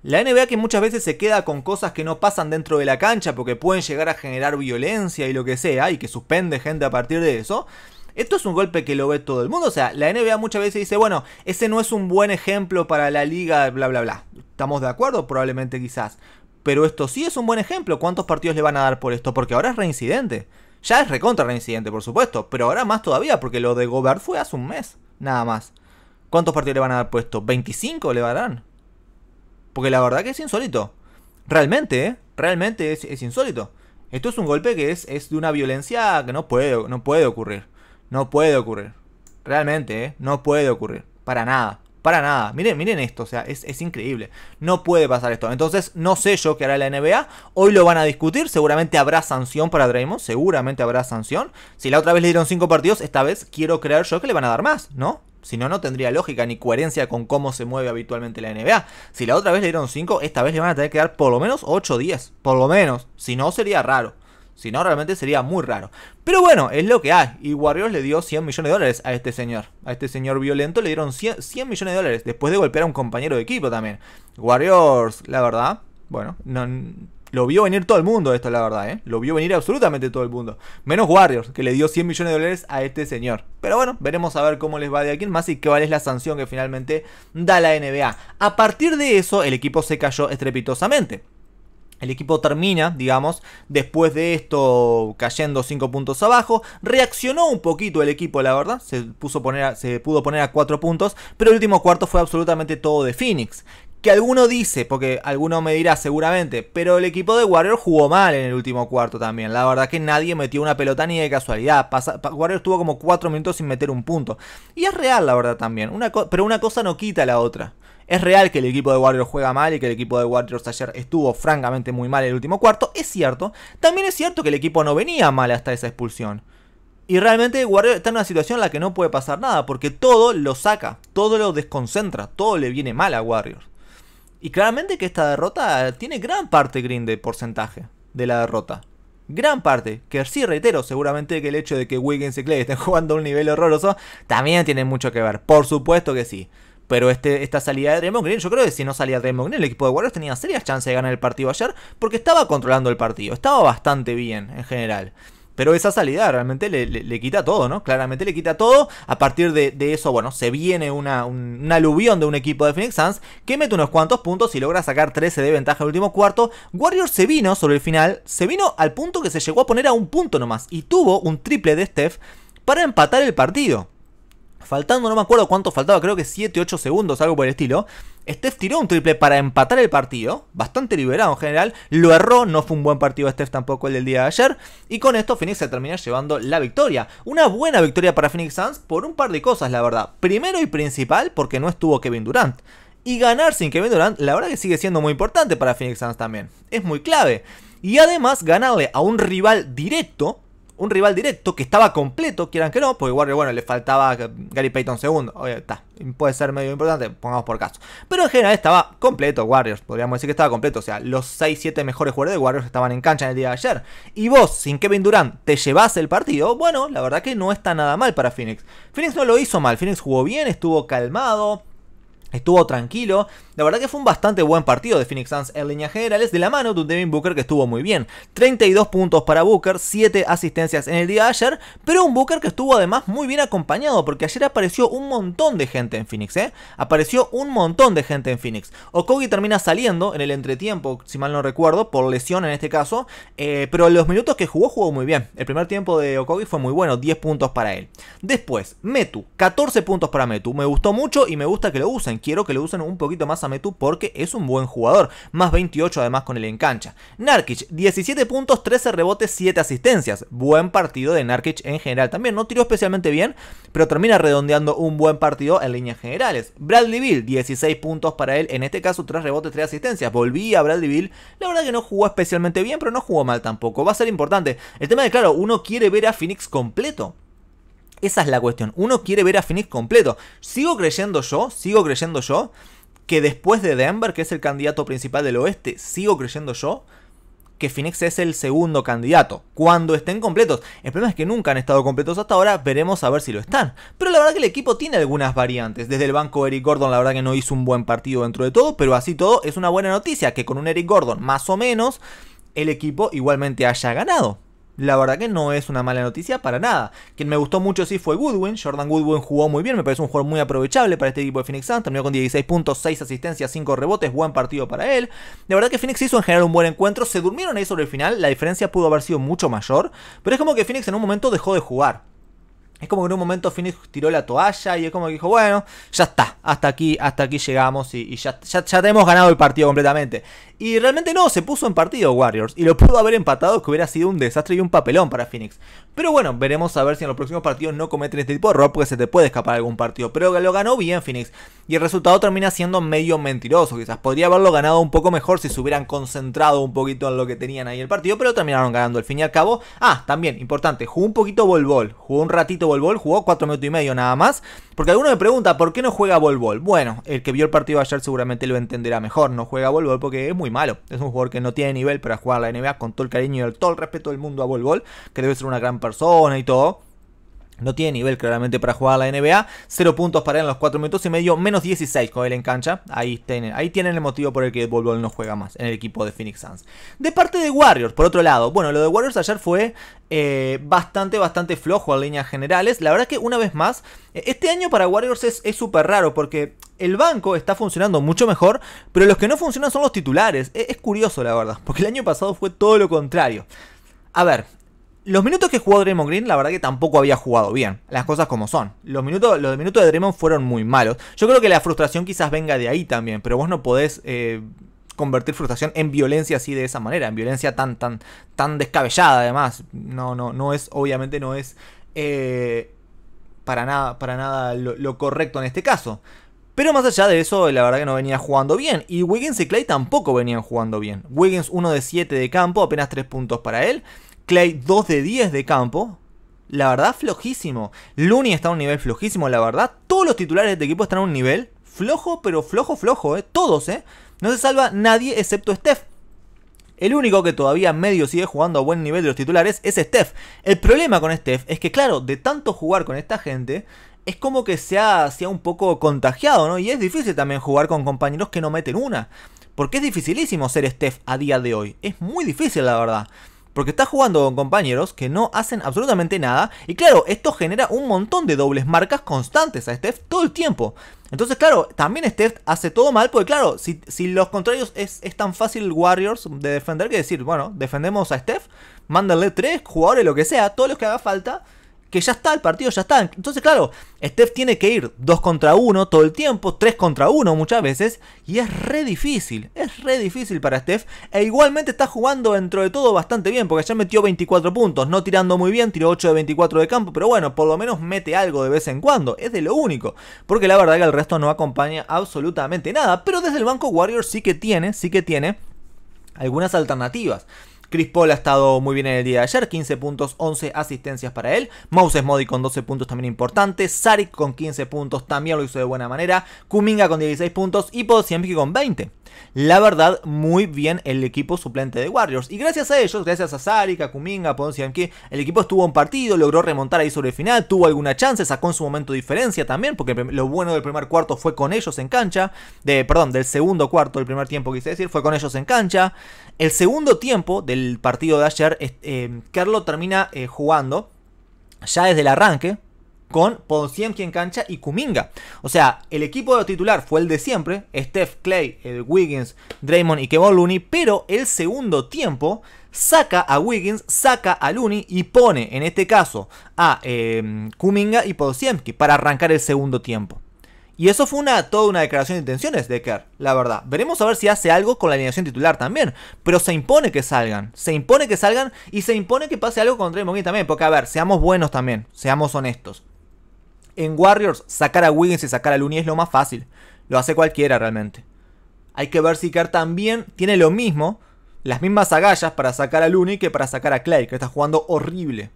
La NBA que muchas veces se queda con cosas que no pasan dentro de la cancha porque pueden llegar a generar violencia y lo que sea y que suspende gente a partir de eso. Esto es un golpe que lo ve todo el mundo. O sea, la NBA muchas veces dice, bueno, ese no es un buen ejemplo para la liga, bla, bla, bla. ¿Estamos de acuerdo? Probablemente quizás. Pero esto sí es un buen ejemplo. ¿Cuántos partidos le van a dar por esto? Porque ahora es reincidente. Ya es recontra reincidente, por supuesto. Pero ahora más todavía, porque lo de Gobert fue hace un mes. Nada más. ¿Cuántos partidos le van a dar puesto? esto? ¿25 le darán? Porque la verdad que es insólito. Realmente, ¿eh? Realmente es, insólito. Esto es un golpe que es, es de una violencia que no puede, no puede ocurrir. No puede ocurrir. Realmente, ¿eh? No puede ocurrir. Para nada. Para nada. Miren, miren esto, o sea, es, increíble. No puede pasar esto. Entonces, no sé yo qué hará la NBA. Hoy lo van a discutir. Seguramente habrá sanción para Draymond. Seguramente habrá sanción. Si la otra vez le dieron cinco partidos, esta vez quiero creer yo que le van a dar más, ¿no? Si no, no tendría lógica ni coherencia con cómo se mueve habitualmente la NBA. Si la otra vez le dieron 5, esta vez le van a tener que dar por lo menos 8 o Por lo menos. Si no, sería raro. Si no, realmente sería muy raro. Pero bueno, es lo que hay. Y Warriors le dio 100 millones de dólares a este señor. A este señor violento le dieron 100, millones de dólares después de golpear a un compañero de equipo también. Warriors, la verdad, bueno, no, lo vio venir todo el mundo esto, la verdad, ¿eh? Lo vio venir absolutamente todo el mundo. Menos Warriors, que le dio 100 millones de dólares a este señor. Pero bueno, veremos a ver cómo les va de aquí en más y vale es la sanción que finalmente da la NBA. A partir de eso, el equipo se cayó estrepitosamente. El equipo termina, digamos, después de esto cayendo 5 puntos abajo. Reaccionó un poquito el equipo, la verdad. Se, puso poner se pudo poner a 4 puntos. Pero el último cuarto fue absolutamente todo de Phoenix. Que alguno dice, porque alguno me dirá seguramente, pero el equipo de Warrior jugó mal en el último cuarto también. La verdad que nadie metió una pelota ni de casualidad. Pasa, Warrior estuvo como 4 minutos sin meter un punto. Y es real, la verdad también. Una pero una cosa no quita la otra. Es real que el equipo de Warriors juega mal y que el equipo de Warriors ayer estuvo francamente muy mal en el último cuarto. Es cierto. También es cierto que el equipo no venía mal hasta esa expulsión. Y realmente Warriors está en una situación en la que no puede pasar nada porque todo lo saca, todo lo desconcentra, todo le viene mal a Warriors. Y claramente que esta derrota tiene gran parte Green de porcentaje de la derrota. Gran parte, que sí reitero, seguramente que el hecho de que Wiggins y Clay estén jugando a un nivel horroroso también tiene mucho que ver, por supuesto que sí. Pero este, esta salida de Draymond Green, yo creo que si no salía Draymond Green, el equipo de Warriors tenía serias chances de ganar el partido ayer porque estaba controlando el partido, estaba bastante bien en general. Pero esa salida realmente le, quita todo, ¿no? Claramente le quita todo. A partir de, eso, bueno, se viene una, un, aluvión de un equipo de Phoenix Suns que mete unos cuantos puntos y logra sacar 13 de ventaja en el último cuarto. Warriors se vino sobre el final, se vino al punto que se llegó a poner a un punto nomás y tuvo un triple de Steph para empatar el partido faltando no me acuerdo cuánto faltaba, creo que 7, 8 segundos, algo por el estilo, Steph tiró un triple para empatar el partido, bastante liberado en general, lo erró, no fue un buen partido Steph tampoco el del día de ayer, y con esto Phoenix se termina llevando la victoria. Una buena victoria para Phoenix Suns por un par de cosas, la verdad. Primero y principal, porque no estuvo Kevin Durant. Y ganar sin Kevin Durant, la verdad que sigue siendo muy importante para Phoenix Suns también. Es muy clave. Y además ganarle a un rival directo un rival directo que estaba completo, quieran que no, porque Warriors bueno, le faltaba Gary Payton segundo. está, puede ser medio importante, pongamos por caso. Pero en general estaba completo Warriors, podríamos decir que estaba completo. O sea, los 6-7 mejores jugadores de Warriors estaban en cancha en el día de ayer. Y vos, sin Kevin Durant, te llevas el partido. Bueno, la verdad que no está nada mal para Phoenix. Phoenix no lo hizo mal, Phoenix jugó bien, estuvo calmado Estuvo tranquilo. La verdad que fue un bastante buen partido de Phoenix Suns en líneas generales, de la mano de un Devin Booker que estuvo muy bien. 32 puntos para Booker, 7 asistencias en el día de ayer, pero un Booker que estuvo además muy bien acompañado, porque ayer apareció un montón de gente en Phoenix, ¿eh? Apareció un montón de gente en Phoenix. Okogi termina saliendo en el entretiempo, si mal no recuerdo, por lesión en este caso, eh, pero los minutos que jugó, jugó muy bien. El primer tiempo de Okogi fue muy bueno, 10 puntos para él. Después, Metu, 14 puntos para Metu. Me gustó mucho y me gusta que lo usen quiero que lo usen un poquito más a Metu porque es un buen jugador. Más 28 además con el en cancha. Narkic, 17 puntos, 13 rebotes, 7 asistencias. Buen partido de Narkic en general. También no tiró especialmente bien, pero termina redondeando un buen partido en líneas generales. Bradley Bill, 16 puntos para él. En este caso, 3 rebotes, 3 asistencias. Volví a Bradley Bill. La verdad que no jugó especialmente bien, pero no jugó mal tampoco. Va a ser importante. El tema de, claro, uno quiere ver a Phoenix completo. Esa es la cuestión. Uno quiere ver a Phoenix completo. Sigo creyendo yo, sigo creyendo yo, que después de Denver, que es el candidato principal del oeste, sigo creyendo yo que Phoenix es el segundo candidato. Cuando estén completos. El problema es que nunca han estado completos hasta ahora. Veremos a ver si lo están. Pero la verdad que el equipo tiene algunas variantes. Desde el banco Eric Gordon, la verdad que no hizo un buen partido dentro de todo. Pero así todo es una buena noticia. Que con un Eric Gordon más o menos, el equipo igualmente haya ganado la verdad que no es una mala noticia para nada. Quien me gustó mucho sí fue Goodwin. Jordan Goodwin jugó muy bien, me parece un jugador muy aprovechable para este equipo de Phoenix Suns. Terminó con 16 puntos, 6 asistencias, 5 rebotes, buen partido para él. La verdad que Phoenix hizo en general un buen encuentro. Se durmieron ahí sobre el final, la diferencia pudo haber sido mucho mayor. Pero es como que Phoenix en un momento dejó de jugar. Es como que en un momento Phoenix tiró la toalla y es como que dijo, bueno, ya está, hasta aquí, hasta aquí llegamos y, ya, ya, hemos ganado el partido completamente. Y realmente no, se puso en partido Warriors y lo pudo haber empatado que hubiera sido un desastre y un papelón para Phoenix. Pero bueno, veremos a ver si en los próximos partidos no cometen este tipo de error porque se te puede escapar algún partido. Pero lo ganó bien Phoenix y el resultado termina siendo medio mentiroso quizás. Podría haberlo ganado un poco mejor si se hubieran concentrado un poquito en lo que tenían ahí el partido, pero terminaron ganando al fin y al cabo. Ah, también, importante, jugó un poquito bol-bol, jugó un ratito Bol jugó 4 minutos y medio nada más. Porque alguno me pregunta, ¿por qué no juega Bol Bol? Bueno, el que vio el partido ayer seguramente lo entenderá mejor. No juega Bol Bol porque es muy malo. Es un jugador que no tiene nivel para jugar la NBA con todo el cariño y todo el respeto del mundo a Bol que debe ser una gran persona y todo no tiene nivel claramente para jugar la NBA. 0 puntos para él en los cuatro minutos y medio. Menos 16 con él en cancha. Ahí tienen, ahí el motivo por el que Bol no juega más en el equipo de Phoenix Suns. De parte de Warriors, por otro lado. Bueno, lo de Warriors ayer fue eh, bastante, bastante flojo en líneas generales. La verdad que una vez más, este año para Warriors es súper raro porque el banco está funcionando mucho mejor, pero los que no funcionan son los titulares. E, es curioso la verdad, porque el año pasado fue todo lo contrario. A ver, los minutos que jugó Draymond Green, la verdad que tampoco había jugado bien. Las cosas como son. Los minutos, los minutos de Draymond fueron muy malos. Yo creo que la frustración quizás venga de ahí también, pero vos no podés eh, convertir frustración en violencia así de esa manera, en violencia tan, tan, tan descabellada además. No, no, no es, obviamente no es eh, para nada, para nada lo, correcto en este caso. Pero más allá de eso, la verdad que no venía jugando bien. Y Wiggins y Clay tampoco venían jugando bien. Wiggins 1 de 7 de campo, apenas 3 puntos para él. Clay 2 de 10 de campo. La verdad, flojísimo. Looney está a un nivel flojísimo, la verdad. Todos los titulares de este equipo están a un nivel flojo, pero flojo, flojo, ¿eh? Todos, ¿eh? No se salva nadie excepto Steph. El único que todavía medio sigue jugando a buen nivel de los titulares es Steph. El problema con Steph es que, claro, de tanto jugar con esta gente, es como que se ha, se ha un poco contagiado, ¿no? Y es difícil también jugar con compañeros que no meten una. Porque es dificilísimo ser Steph a día de hoy. Es muy difícil, la verdad. Porque está jugando con compañeros que no hacen absolutamente nada. Y claro, esto genera un montón de dobles marcas constantes a Steph todo el tiempo. Entonces, claro, también Steph hace todo mal. Porque claro, si, los contrarios es, es, tan fácil Warriors de defender que decir, bueno, defendemos a Steph, mándale tres jugadores, lo que sea, todos los que haga falta que ya está, el partido ya está. Entonces, claro, Steph tiene que ir 2 contra 1 todo el tiempo, 3 contra 1 muchas veces, y es re difícil, es re difícil para Steph. E igualmente está jugando dentro de todo bastante bien, porque ya metió 24 puntos, no tirando muy bien, tiró 8 de 24 de campo, pero bueno, por lo menos mete algo de vez en cuando, es de lo único, porque la verdad que el resto no acompaña absolutamente nada, pero desde el banco Warriors sí que tiene, sí que tiene algunas alternativas. Chris Paul ha estado muy bien en el día de ayer, 15 puntos, 11 asistencias para él. Moses Modi con 12 puntos también importante. Saric con 15 puntos también lo hizo de buena manera. Kuminga con 16 puntos y Podsiemski con 20. La verdad, muy bien el equipo suplente de Warriors. Y gracias a ellos, gracias a Saric, a Kuminga, a el equipo estuvo en partido, logró remontar ahí sobre el final, tuvo alguna chance, sacó en su momento diferencia también, porque lo bueno del primer cuarto fue con ellos en cancha. De, perdón, del segundo cuarto del primer tiempo, quise decir, fue con ellos en cancha. El segundo tiempo del el partido de ayer, eh, Carlo termina eh, jugando ya desde el arranque con Podsiemski en cancha y Kuminga. O sea, el equipo titular fue el de siempre, Steph Clay, Wiggins, Draymond y Kevon Looney, pero el segundo tiempo saca a Wiggins, saca a Looney y pone, en este caso, a eh, Kuminga y Podsiemski para arrancar el segundo tiempo. Y eso fue una, toda una declaración de intenciones de Kerr, la verdad. Veremos a ver si hace algo con la alineación titular también. Pero se impone que salgan. Se impone que salgan y se impone que pase algo con Draymond también. Porque, a ver, seamos buenos también. Seamos honestos. En Warriors, sacar a Wiggins y sacar a Looney es lo más fácil. Lo hace cualquiera realmente. Hay que ver si Kerr también tiene lo mismo, las mismas agallas para sacar a Looney que para sacar a Clay, que está jugando horrible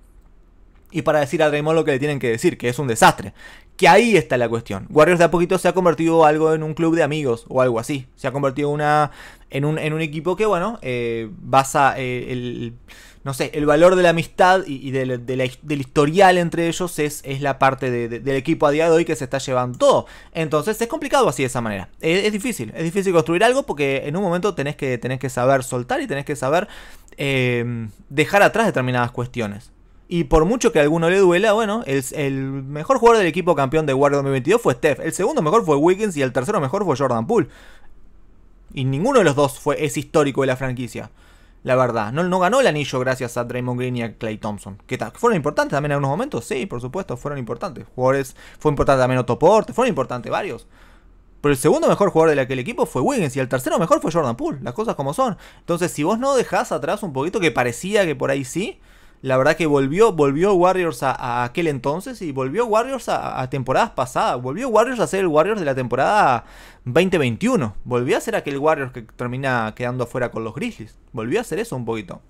y para decir a Draymond lo que le tienen que decir, que es un desastre. Que ahí está la cuestión. Warriors de a poquito se ha convertido algo en un club de amigos o algo así. Se ha convertido una, en, un, equipo que, bueno, eh, basa eh, el, no sé, el valor de la amistad y, del, historial entre ellos es, es la parte del equipo a día de hoy que se está llevando todo. Entonces es complicado así de esa manera. Es, difícil, es difícil construir algo porque en un momento tenés que, tenés que saber soltar y tenés que saber eh, dejar atrás determinadas cuestiones. Y por mucho que a alguno le duela, bueno, el, el mejor jugador del equipo campeón de Warriors 2022 fue Steph. El segundo mejor fue Wiggins y el tercero mejor fue Jordan Poole. Y ninguno de los dos fue, es histórico de la franquicia. La verdad, no, no ganó el anillo gracias a Draymond Green y a Clay Thompson. Que fueron importantes también en algunos momentos, sí, por supuesto, fueron importantes. Jugadores, fue importante también Otto Porte, fueron importantes varios. Pero el segundo mejor jugador de aquel equipo fue Wiggins y el tercero mejor fue Jordan Poole, las cosas como son. Entonces, si vos no dejás atrás un poquito que parecía que por ahí sí, la verdad que volvió, volvió Warriors a, aquel entonces y volvió Warriors a, a, temporadas pasadas. Volvió Warriors a ser el Warriors de la temporada 2021. Volvió a ser aquel Warriors que termina quedando afuera con los Grizzlies. Volvió a ser eso un poquito.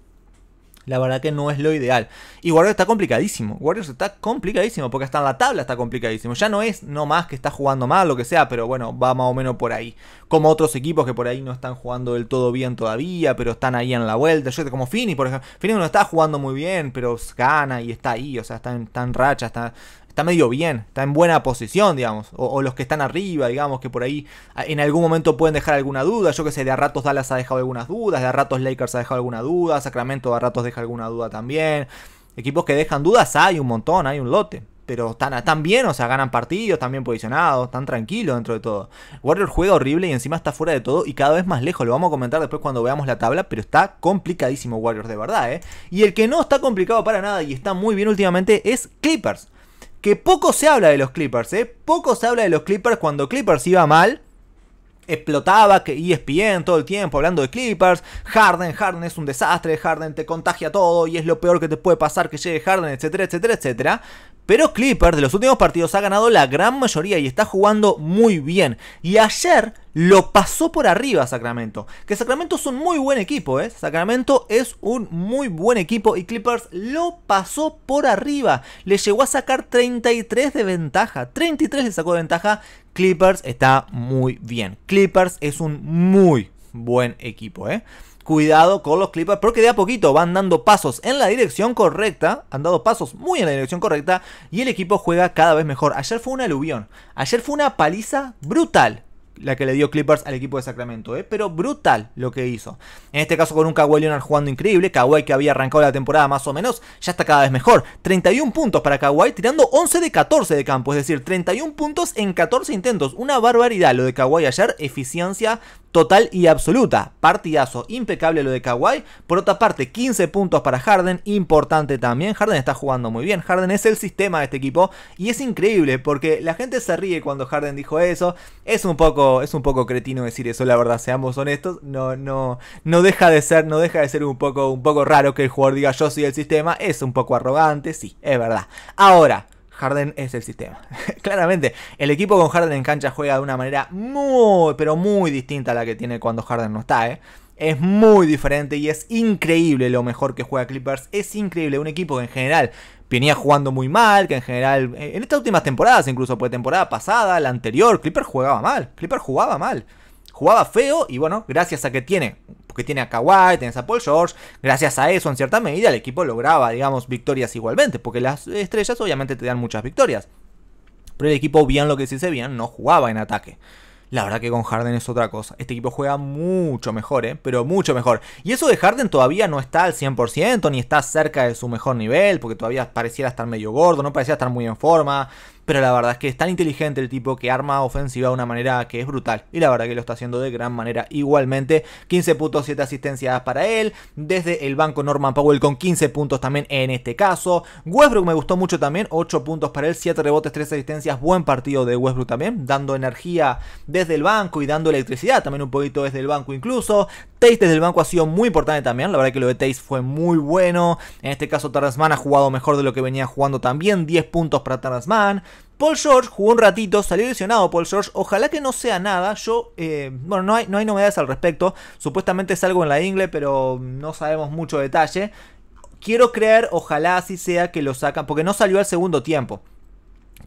La verdad que no es lo ideal. Y Warriors está complicadísimo. Warriors está complicadísimo porque hasta en la tabla está complicadísimo. Ya no es no más que está jugando mal, lo que sea, pero bueno, va más o menos por ahí. Como otros equipos que por ahí no están jugando del todo bien todavía, pero están ahí en la vuelta. Yo como Fini, por ejemplo. Fini no está jugando muy bien, pero gana y está ahí. O sea, está en, está racha, está está medio bien, está en buena posición, digamos. O, los que están arriba, digamos, que por ahí en algún momento pueden dejar alguna duda. Yo que sé, de a ratos Dallas ha dejado algunas dudas, de a ratos Lakers ha dejado alguna duda, Sacramento de a ratos deja alguna duda también. Equipos que dejan dudas hay un montón, hay un lote. Pero están, bien, o sea, ganan partidos, están bien posicionados, están tranquilos dentro de todo. Warriors juega horrible y encima está fuera de todo y cada vez más lejos. Lo vamos a comentar después cuando veamos la tabla, pero está complicadísimo Warriors de verdad, ¿eh? Y el que no está complicado para nada y está muy bien últimamente es Clippers. Que poco se habla de los Clippers, ¿eh? Poco se habla de los Clippers cuando Clippers iba mal. Explotaba que ESPN todo el tiempo hablando de Clippers. Harden, Harden es un desastre. Harden te contagia todo y es lo peor que te puede pasar que llegue Harden, etcétera, etcétera, etcétera. Pero Clippers de los últimos partidos ha ganado la gran mayoría y está jugando muy bien. Y ayer lo pasó por arriba Sacramento. Que Sacramento es un muy buen equipo, ¿eh? Sacramento es un muy buen equipo y Clippers lo pasó por arriba. Le llegó a sacar 33 de ventaja. 33 le sacó de ventaja. Clippers está muy bien. Clippers es un muy buen equipo, ¿eh? cuidado con los Clippers porque de a poquito van dando pasos en la dirección correcta, han dado pasos muy en la dirección correcta y el equipo juega cada vez mejor. Ayer fue un aluvión, ayer fue una paliza brutal la que le dio Clippers al equipo de Sacramento, ¿eh? pero brutal lo que hizo. En este caso con un Kawhi Leonard jugando increíble, Kawhi que había arrancado la temporada más o menos, ya está cada vez mejor. 31 puntos para Kawhi tirando 11 de 14 de campo, es decir, 31 puntos en 14 intentos, una barbaridad lo de Kawhi ayer, eficiencia total y absoluta. Partidazo impecable lo de Kawhi. Por otra parte, 15 puntos para Harden, importante también. Harden está jugando muy bien. Harden es el sistema de este equipo y es increíble porque la gente se ríe cuando Harden dijo eso. Es un poco es un poco cretino decir eso, la verdad, seamos honestos. No no no deja de ser no deja de ser un poco un poco raro que el jugador diga yo soy el sistema, es un poco arrogante, sí, es verdad. Ahora, Harden es el sistema. Claramente, el equipo con Harden en cancha juega de una manera muy, pero muy distinta a la que tiene cuando Harden no está, ¿eh? Es muy diferente y es increíble lo mejor que juega Clippers. Es increíble. Un equipo que en general venía jugando muy mal, que en general, eh, en estas últimas temporadas, incluso por pues, temporada pasada, la anterior, Clippers jugaba mal, Clippers jugaba mal, jugaba feo y bueno, gracias a que tiene que tiene a Kawhi, tenés a Paul George, gracias a eso en cierta medida el equipo lograba, digamos, victorias igualmente, porque las estrellas obviamente te dan muchas victorias. Pero el equipo, bien lo que se dice bien, no jugaba en ataque. La verdad que con Harden es otra cosa. Este equipo juega mucho mejor, ¿eh? pero mucho mejor. Y eso de Harden todavía no está al 100%, ni está cerca de su mejor nivel, porque todavía pareciera estar medio gordo, no parecía estar muy en forma. Pero la verdad es que es tan inteligente el tipo que arma ofensiva de una manera que es brutal. Y la verdad que lo está haciendo de gran manera igualmente. puntos, 15 7 asistencias para él. Desde el banco Norman Powell con 15 puntos también en este caso. Westbrook me gustó mucho también. 8 puntos para él, 7 rebotes, 3 asistencias. Buen partido de Westbrook también. Dando energía desde el banco y dando electricidad también un poquito desde el banco incluso. Taste desde el banco ha sido muy importante también. La verdad que lo de Taste fue muy bueno. En este caso Tarnasman ha jugado mejor de lo que venía jugando también. 10 puntos para Tarnasman Paul George jugó un ratito, salió lesionado Paul George, ojalá que no sea nada, yo, eh, bueno, no hay, novedades al respecto, supuestamente es algo en la ingle, pero no sabemos mucho detalle. Quiero creer, ojalá así sea, que lo sacan, porque no salió al segundo tiempo.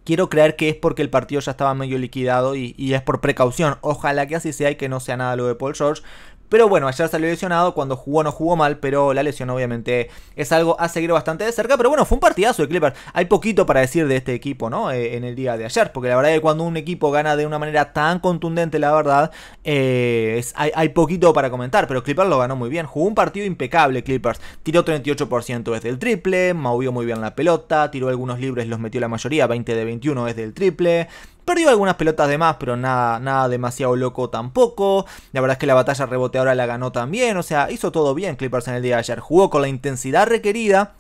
Quiero creer que es porque el partido ya estaba medio liquidado y, y, es por precaución. Ojalá que así sea y que no sea nada lo de Paul George. Pero bueno, ayer salió lesionado, cuando jugó no jugó mal, pero la lesión obviamente es algo a seguir bastante de cerca. Pero bueno, fue un partidazo de Clippers. Hay poquito para decir de este equipo, ¿no? Eh, en el día de ayer, porque la verdad es que cuando un equipo gana de una manera tan contundente, la verdad, eh, hay, hay, poquito para comentar. Pero Clippers lo ganó muy bien, jugó un partido impecable Clippers. Tiró 38% desde el triple, movió muy bien la pelota, tiró algunos libres, los metió la mayoría, 20 de 21 desde el triple. Perdió algunas pelotas de más, pero nada, nada demasiado loco tampoco. La verdad es que la batalla ahora la ganó también. O sea, hizo todo bien Clippers en el día de ayer. Jugó con la intensidad requerida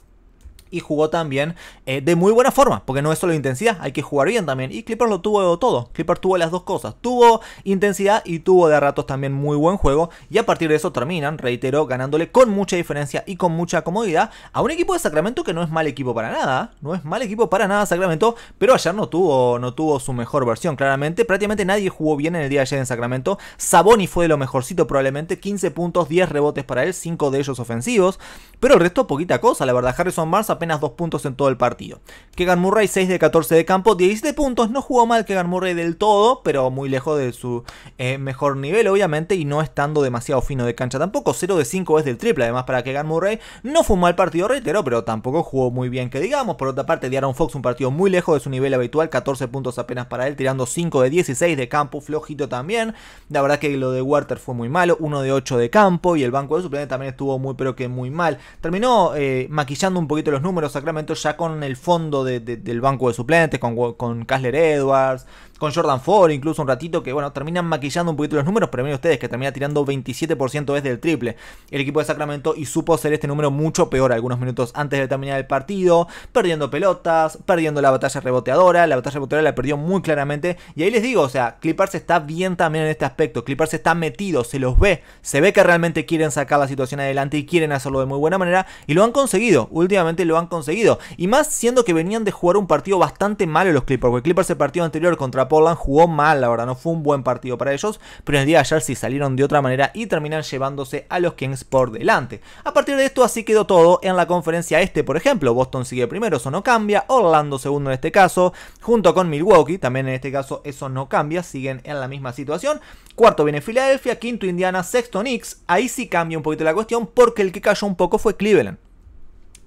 y jugó también eh, de muy buena forma, porque no es solo intensidad, hay que jugar bien también. Y Clippers lo tuvo todo, Clippers tuvo las dos cosas, tuvo intensidad y tuvo de ratos también muy buen juego y a partir de eso terminan, reitero, ganándole con mucha diferencia y con mucha comodidad a un equipo de Sacramento que no es mal equipo para nada, no es mal equipo para nada Sacramento, pero ayer no tuvo, no tuvo su mejor versión, claramente, prácticamente nadie jugó bien en el día de ayer en Sacramento, Saboni fue de lo mejorcito probablemente, 15 puntos, 10 rebotes para él, 5 de ellos ofensivos, pero el resto poquita cosa, la verdad, Harrison Barnes apenas 2 puntos en todo el partido. Kegan Murray 6 de 14 de campo, 17 puntos, no jugó mal Kegan Murray del todo, pero muy lejos de su eh, mejor nivel obviamente y no estando demasiado fino de cancha tampoco, 0 de 5 es del triple además para Kegan Murray, no fue un mal partido reitero, pero tampoco jugó muy bien que digamos, por otra parte diaron Fox un partido muy lejos de su nivel habitual, 14 puntos apenas para él, tirando 5 de 16 de campo, flojito también, la verdad que lo de Werther fue muy malo, 1 de 8 de campo y el banco de suplente también estuvo muy pero que muy mal, terminó eh, maquillando un poquito los números, números Sacramento ya con el fondo del banco de suplentes, con, con Kassler Edwards, con Jordan Ford incluso un ratito, que bueno, terminan maquillando un poquito los números, pero miren ustedes que termina tirando 27% desde el triple. El equipo de Sacramento y supo ser este número mucho peor algunos minutos antes de terminar el partido, perdiendo pelotas, perdiendo la batalla reboteadora, la batalla reboteadora la perdió muy claramente, y ahí les digo, o sea, Clippers está bien también en este aspecto, Clippers está metido, se los ve, se ve que realmente quieren sacar la situación adelante y quieren hacerlo de muy buena manera, y lo han conseguido, últimamente lo han conseguido, y más siendo que venían de jugar un partido bastante malo los Clippers, porque Clippers el partido anterior contra Portland jugó mal, la verdad, no fue un buen partido para ellos, pero el día de ayer sí salieron de otra manera y terminan llevándose a los Kings por delante. A partir de esto así quedó todo en la conferencia este, por ejemplo, Boston sigue primero, eso no cambia, Orlando segundo en este caso, junto con Milwaukee, también en este caso eso no cambia, siguen en la misma situación. Cuarto viene Filadelfia, quinto Indiana, sexto Knicks, ahí sí cambia un poquito la cuestión porque el que cayó un poco fue Cleveland.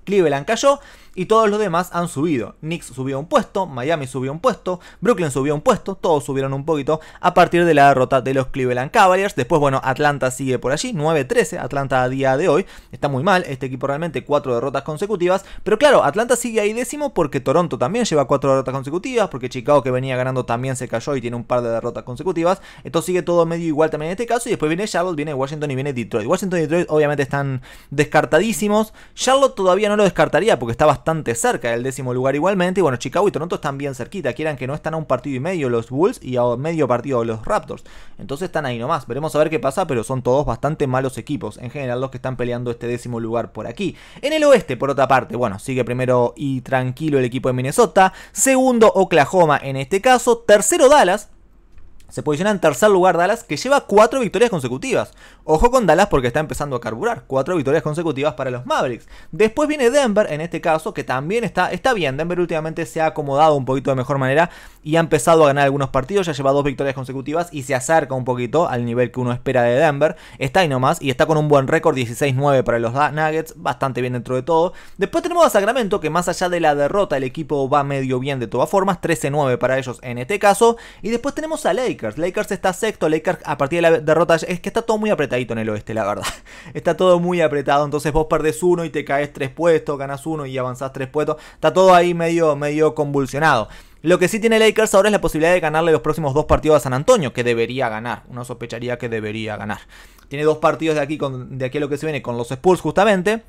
Cleveland cayó y todos los demás han subido. Knicks subió un puesto, Miami subió un puesto, Brooklyn subió un puesto, todos subieron un poquito a partir de la derrota de los Cleveland Cavaliers. Después, bueno, Atlanta sigue por allí, 9-13, Atlanta a día de hoy. Está muy mal, este equipo realmente cuatro derrotas consecutivas, pero claro, Atlanta sigue ahí décimo porque Toronto también lleva cuatro derrotas consecutivas, porque Chicago que venía ganando también se cayó y tiene un par de derrotas consecutivas. Entonces sigue todo medio igual también en este caso y después viene Charlotte, viene Washington y viene Detroit. Washington y Detroit obviamente están descartadísimos. Charlotte todavía no lo descartaría porque estaba bastante bastante cerca del décimo lugar igualmente. Y bueno, Chicago y Toronto están bien cerquita. Quieran que no están a un partido y medio los Bulls y a medio partido los Raptors. Entonces están ahí nomás. Veremos a ver qué pasa, pero son todos bastante malos equipos. En general, los que están peleando este décimo lugar por aquí. En el oeste, por otra parte, bueno, sigue primero y tranquilo el equipo de Minnesota. Segundo, Oklahoma en este caso. Tercero, Dallas se posiciona en tercer lugar Dallas, que lleva cuatro victorias consecutivas. Ojo con Dallas porque está empezando a carburar. Cuatro victorias consecutivas para los Mavericks. Después viene Denver, en este caso, que también está, está bien. Denver últimamente se ha acomodado un poquito de mejor manera y ha empezado a ganar algunos partidos. Ya lleva dos victorias consecutivas y se acerca un poquito al nivel que uno espera de Denver. Está ahí nomás y está con un buen récord 16-9 para los Nuggets. Bastante bien dentro de todo. Después tenemos a Sacramento, que más allá de la derrota, el equipo va medio bien de todas formas. 13-9 para ellos en este caso. Y después tenemos a Lake Lakers. está sexto, Lakers a partir de la derrota es que está todo muy apretadito en el oeste, la verdad. Está todo muy apretado, entonces vos perdés uno y te caes tres puestos, ganas uno y avanzás tres puestos. Está todo ahí medio, medio convulsionado. Lo que sí tiene Lakers ahora es la posibilidad de ganarle los próximos dos partidos a San Antonio, que debería ganar. Uno sospecharía que debería ganar. Tiene dos partidos de aquí, de aquí a lo que se viene con los Spurs justamente.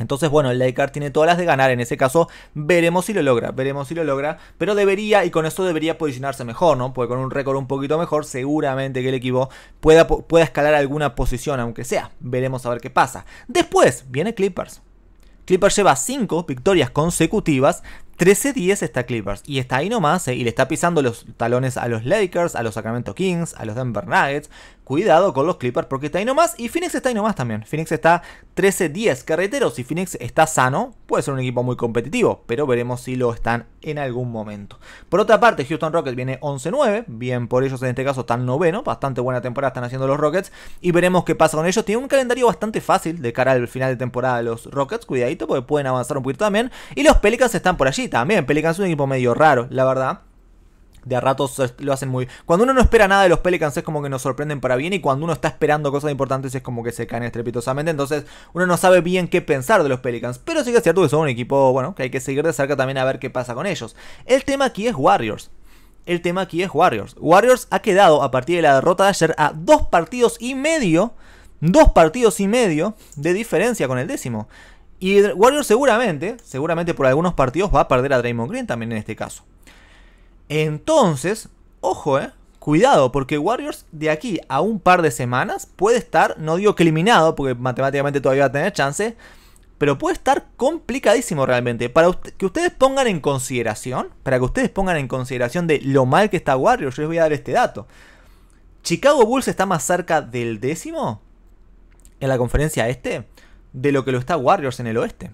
Entonces, bueno, el Leicard tiene todas las de ganar. En ese caso, veremos si lo logra. Veremos si lo logra. Pero debería, y con esto debería posicionarse mejor, ¿no? Porque con un récord un poquito mejor, seguramente que el equipo pueda, pueda escalar alguna posición, aunque sea. Veremos a ver qué pasa. Después, viene Clippers. Clippers lleva 5 victorias consecutivas, 13-10 está Clippers y está ahí nomás eh, y le está pisando los talones a los Lakers, a los Sacramento Kings, a los Denver Nuggets. Cuidado con los Clippers porque está ahí nomás y Phoenix está ahí nomás también. Phoenix está 13-10, carretero. si Phoenix está sano, puede ser un equipo muy competitivo, pero veremos si lo están en algún momento. Por otra parte, Houston Rockets viene 11-9, bien por ellos en este caso están noveno, bastante buena temporada están haciendo los Rockets y veremos qué pasa con ellos. Tiene un calendario bastante fácil de cara al final de temporada de los Rockets, cuidadito porque pueden avanzar un poquito también y los Pelicans están por allí también. Pelicans es un equipo medio raro, la verdad. De a ratos lo hacen muy. Cuando uno no espera nada de los Pelicans es como que nos sorprenden para bien. Y cuando uno está esperando cosas importantes es como que se caen estrepitosamente. Entonces uno no sabe bien qué pensar de los Pelicans. Pero sí que es cierto que son un equipo, bueno, que hay que seguir de cerca también a ver qué pasa con ellos. El tema aquí es Warriors. El tema aquí es Warriors. Warriors ha quedado a partir de la derrota de ayer a dos partidos y medio. Dos partidos y medio de diferencia con el décimo. Y Warriors seguramente, seguramente por algunos partidos va a perder a Draymond Green también en este caso. Entonces, ojo, eh, cuidado, porque Warriors de aquí a un par de semanas puede estar, no digo que eliminado, porque matemáticamente todavía va a tener chance, pero puede estar complicadísimo realmente. Para que ustedes pongan en consideración, para que ustedes pongan en consideración de lo mal que está Warriors, yo les voy a dar este dato. Chicago Bulls está más cerca del décimo en la conferencia este de lo que lo está Warriors en el oeste.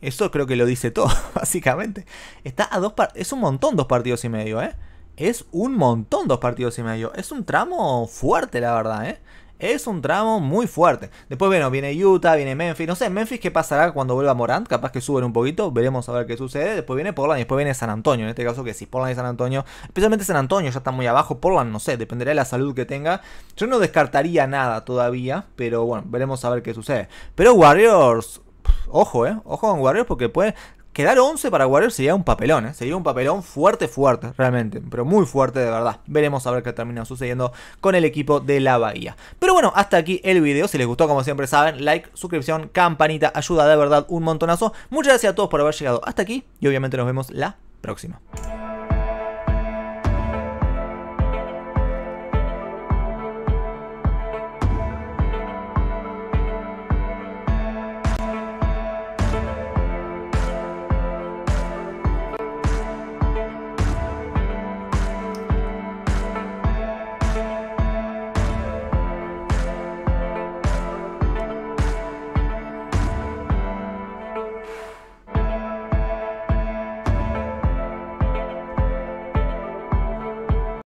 Eso creo que lo dice todo, básicamente. Está a dos Es un montón dos partidos y medio, ¿eh? Es un montón dos partidos y medio. Es un tramo fuerte, la verdad, ¿eh? Es un tramo muy fuerte. Después, bueno, viene Utah, viene Memphis. No sé, Memphis qué pasará cuando vuelva Morant. Capaz que suben un poquito. Veremos a ver qué sucede. Después viene Portland y después viene San Antonio. En este caso, que si Portland y San Antonio, especialmente San Antonio ya está muy abajo. Portland, no sé, dependerá de la salud que tenga. Yo no descartaría nada todavía, pero bueno, veremos a ver qué sucede. Pero Warriors, ojo, eh, ojo con Warriors porque puede Quedar 11 para Warriors sería un papelón, ¿eh? sería un papelón fuerte, fuerte, realmente, pero muy fuerte de verdad. Veremos a ver qué termina sucediendo con el equipo de la Bahía. Pero bueno, hasta aquí el video. Si les gustó, como siempre saben, like, suscripción, campanita, ayuda de verdad un montonazo. Muchas gracias a todos por haber llegado hasta aquí y obviamente nos vemos la próxima.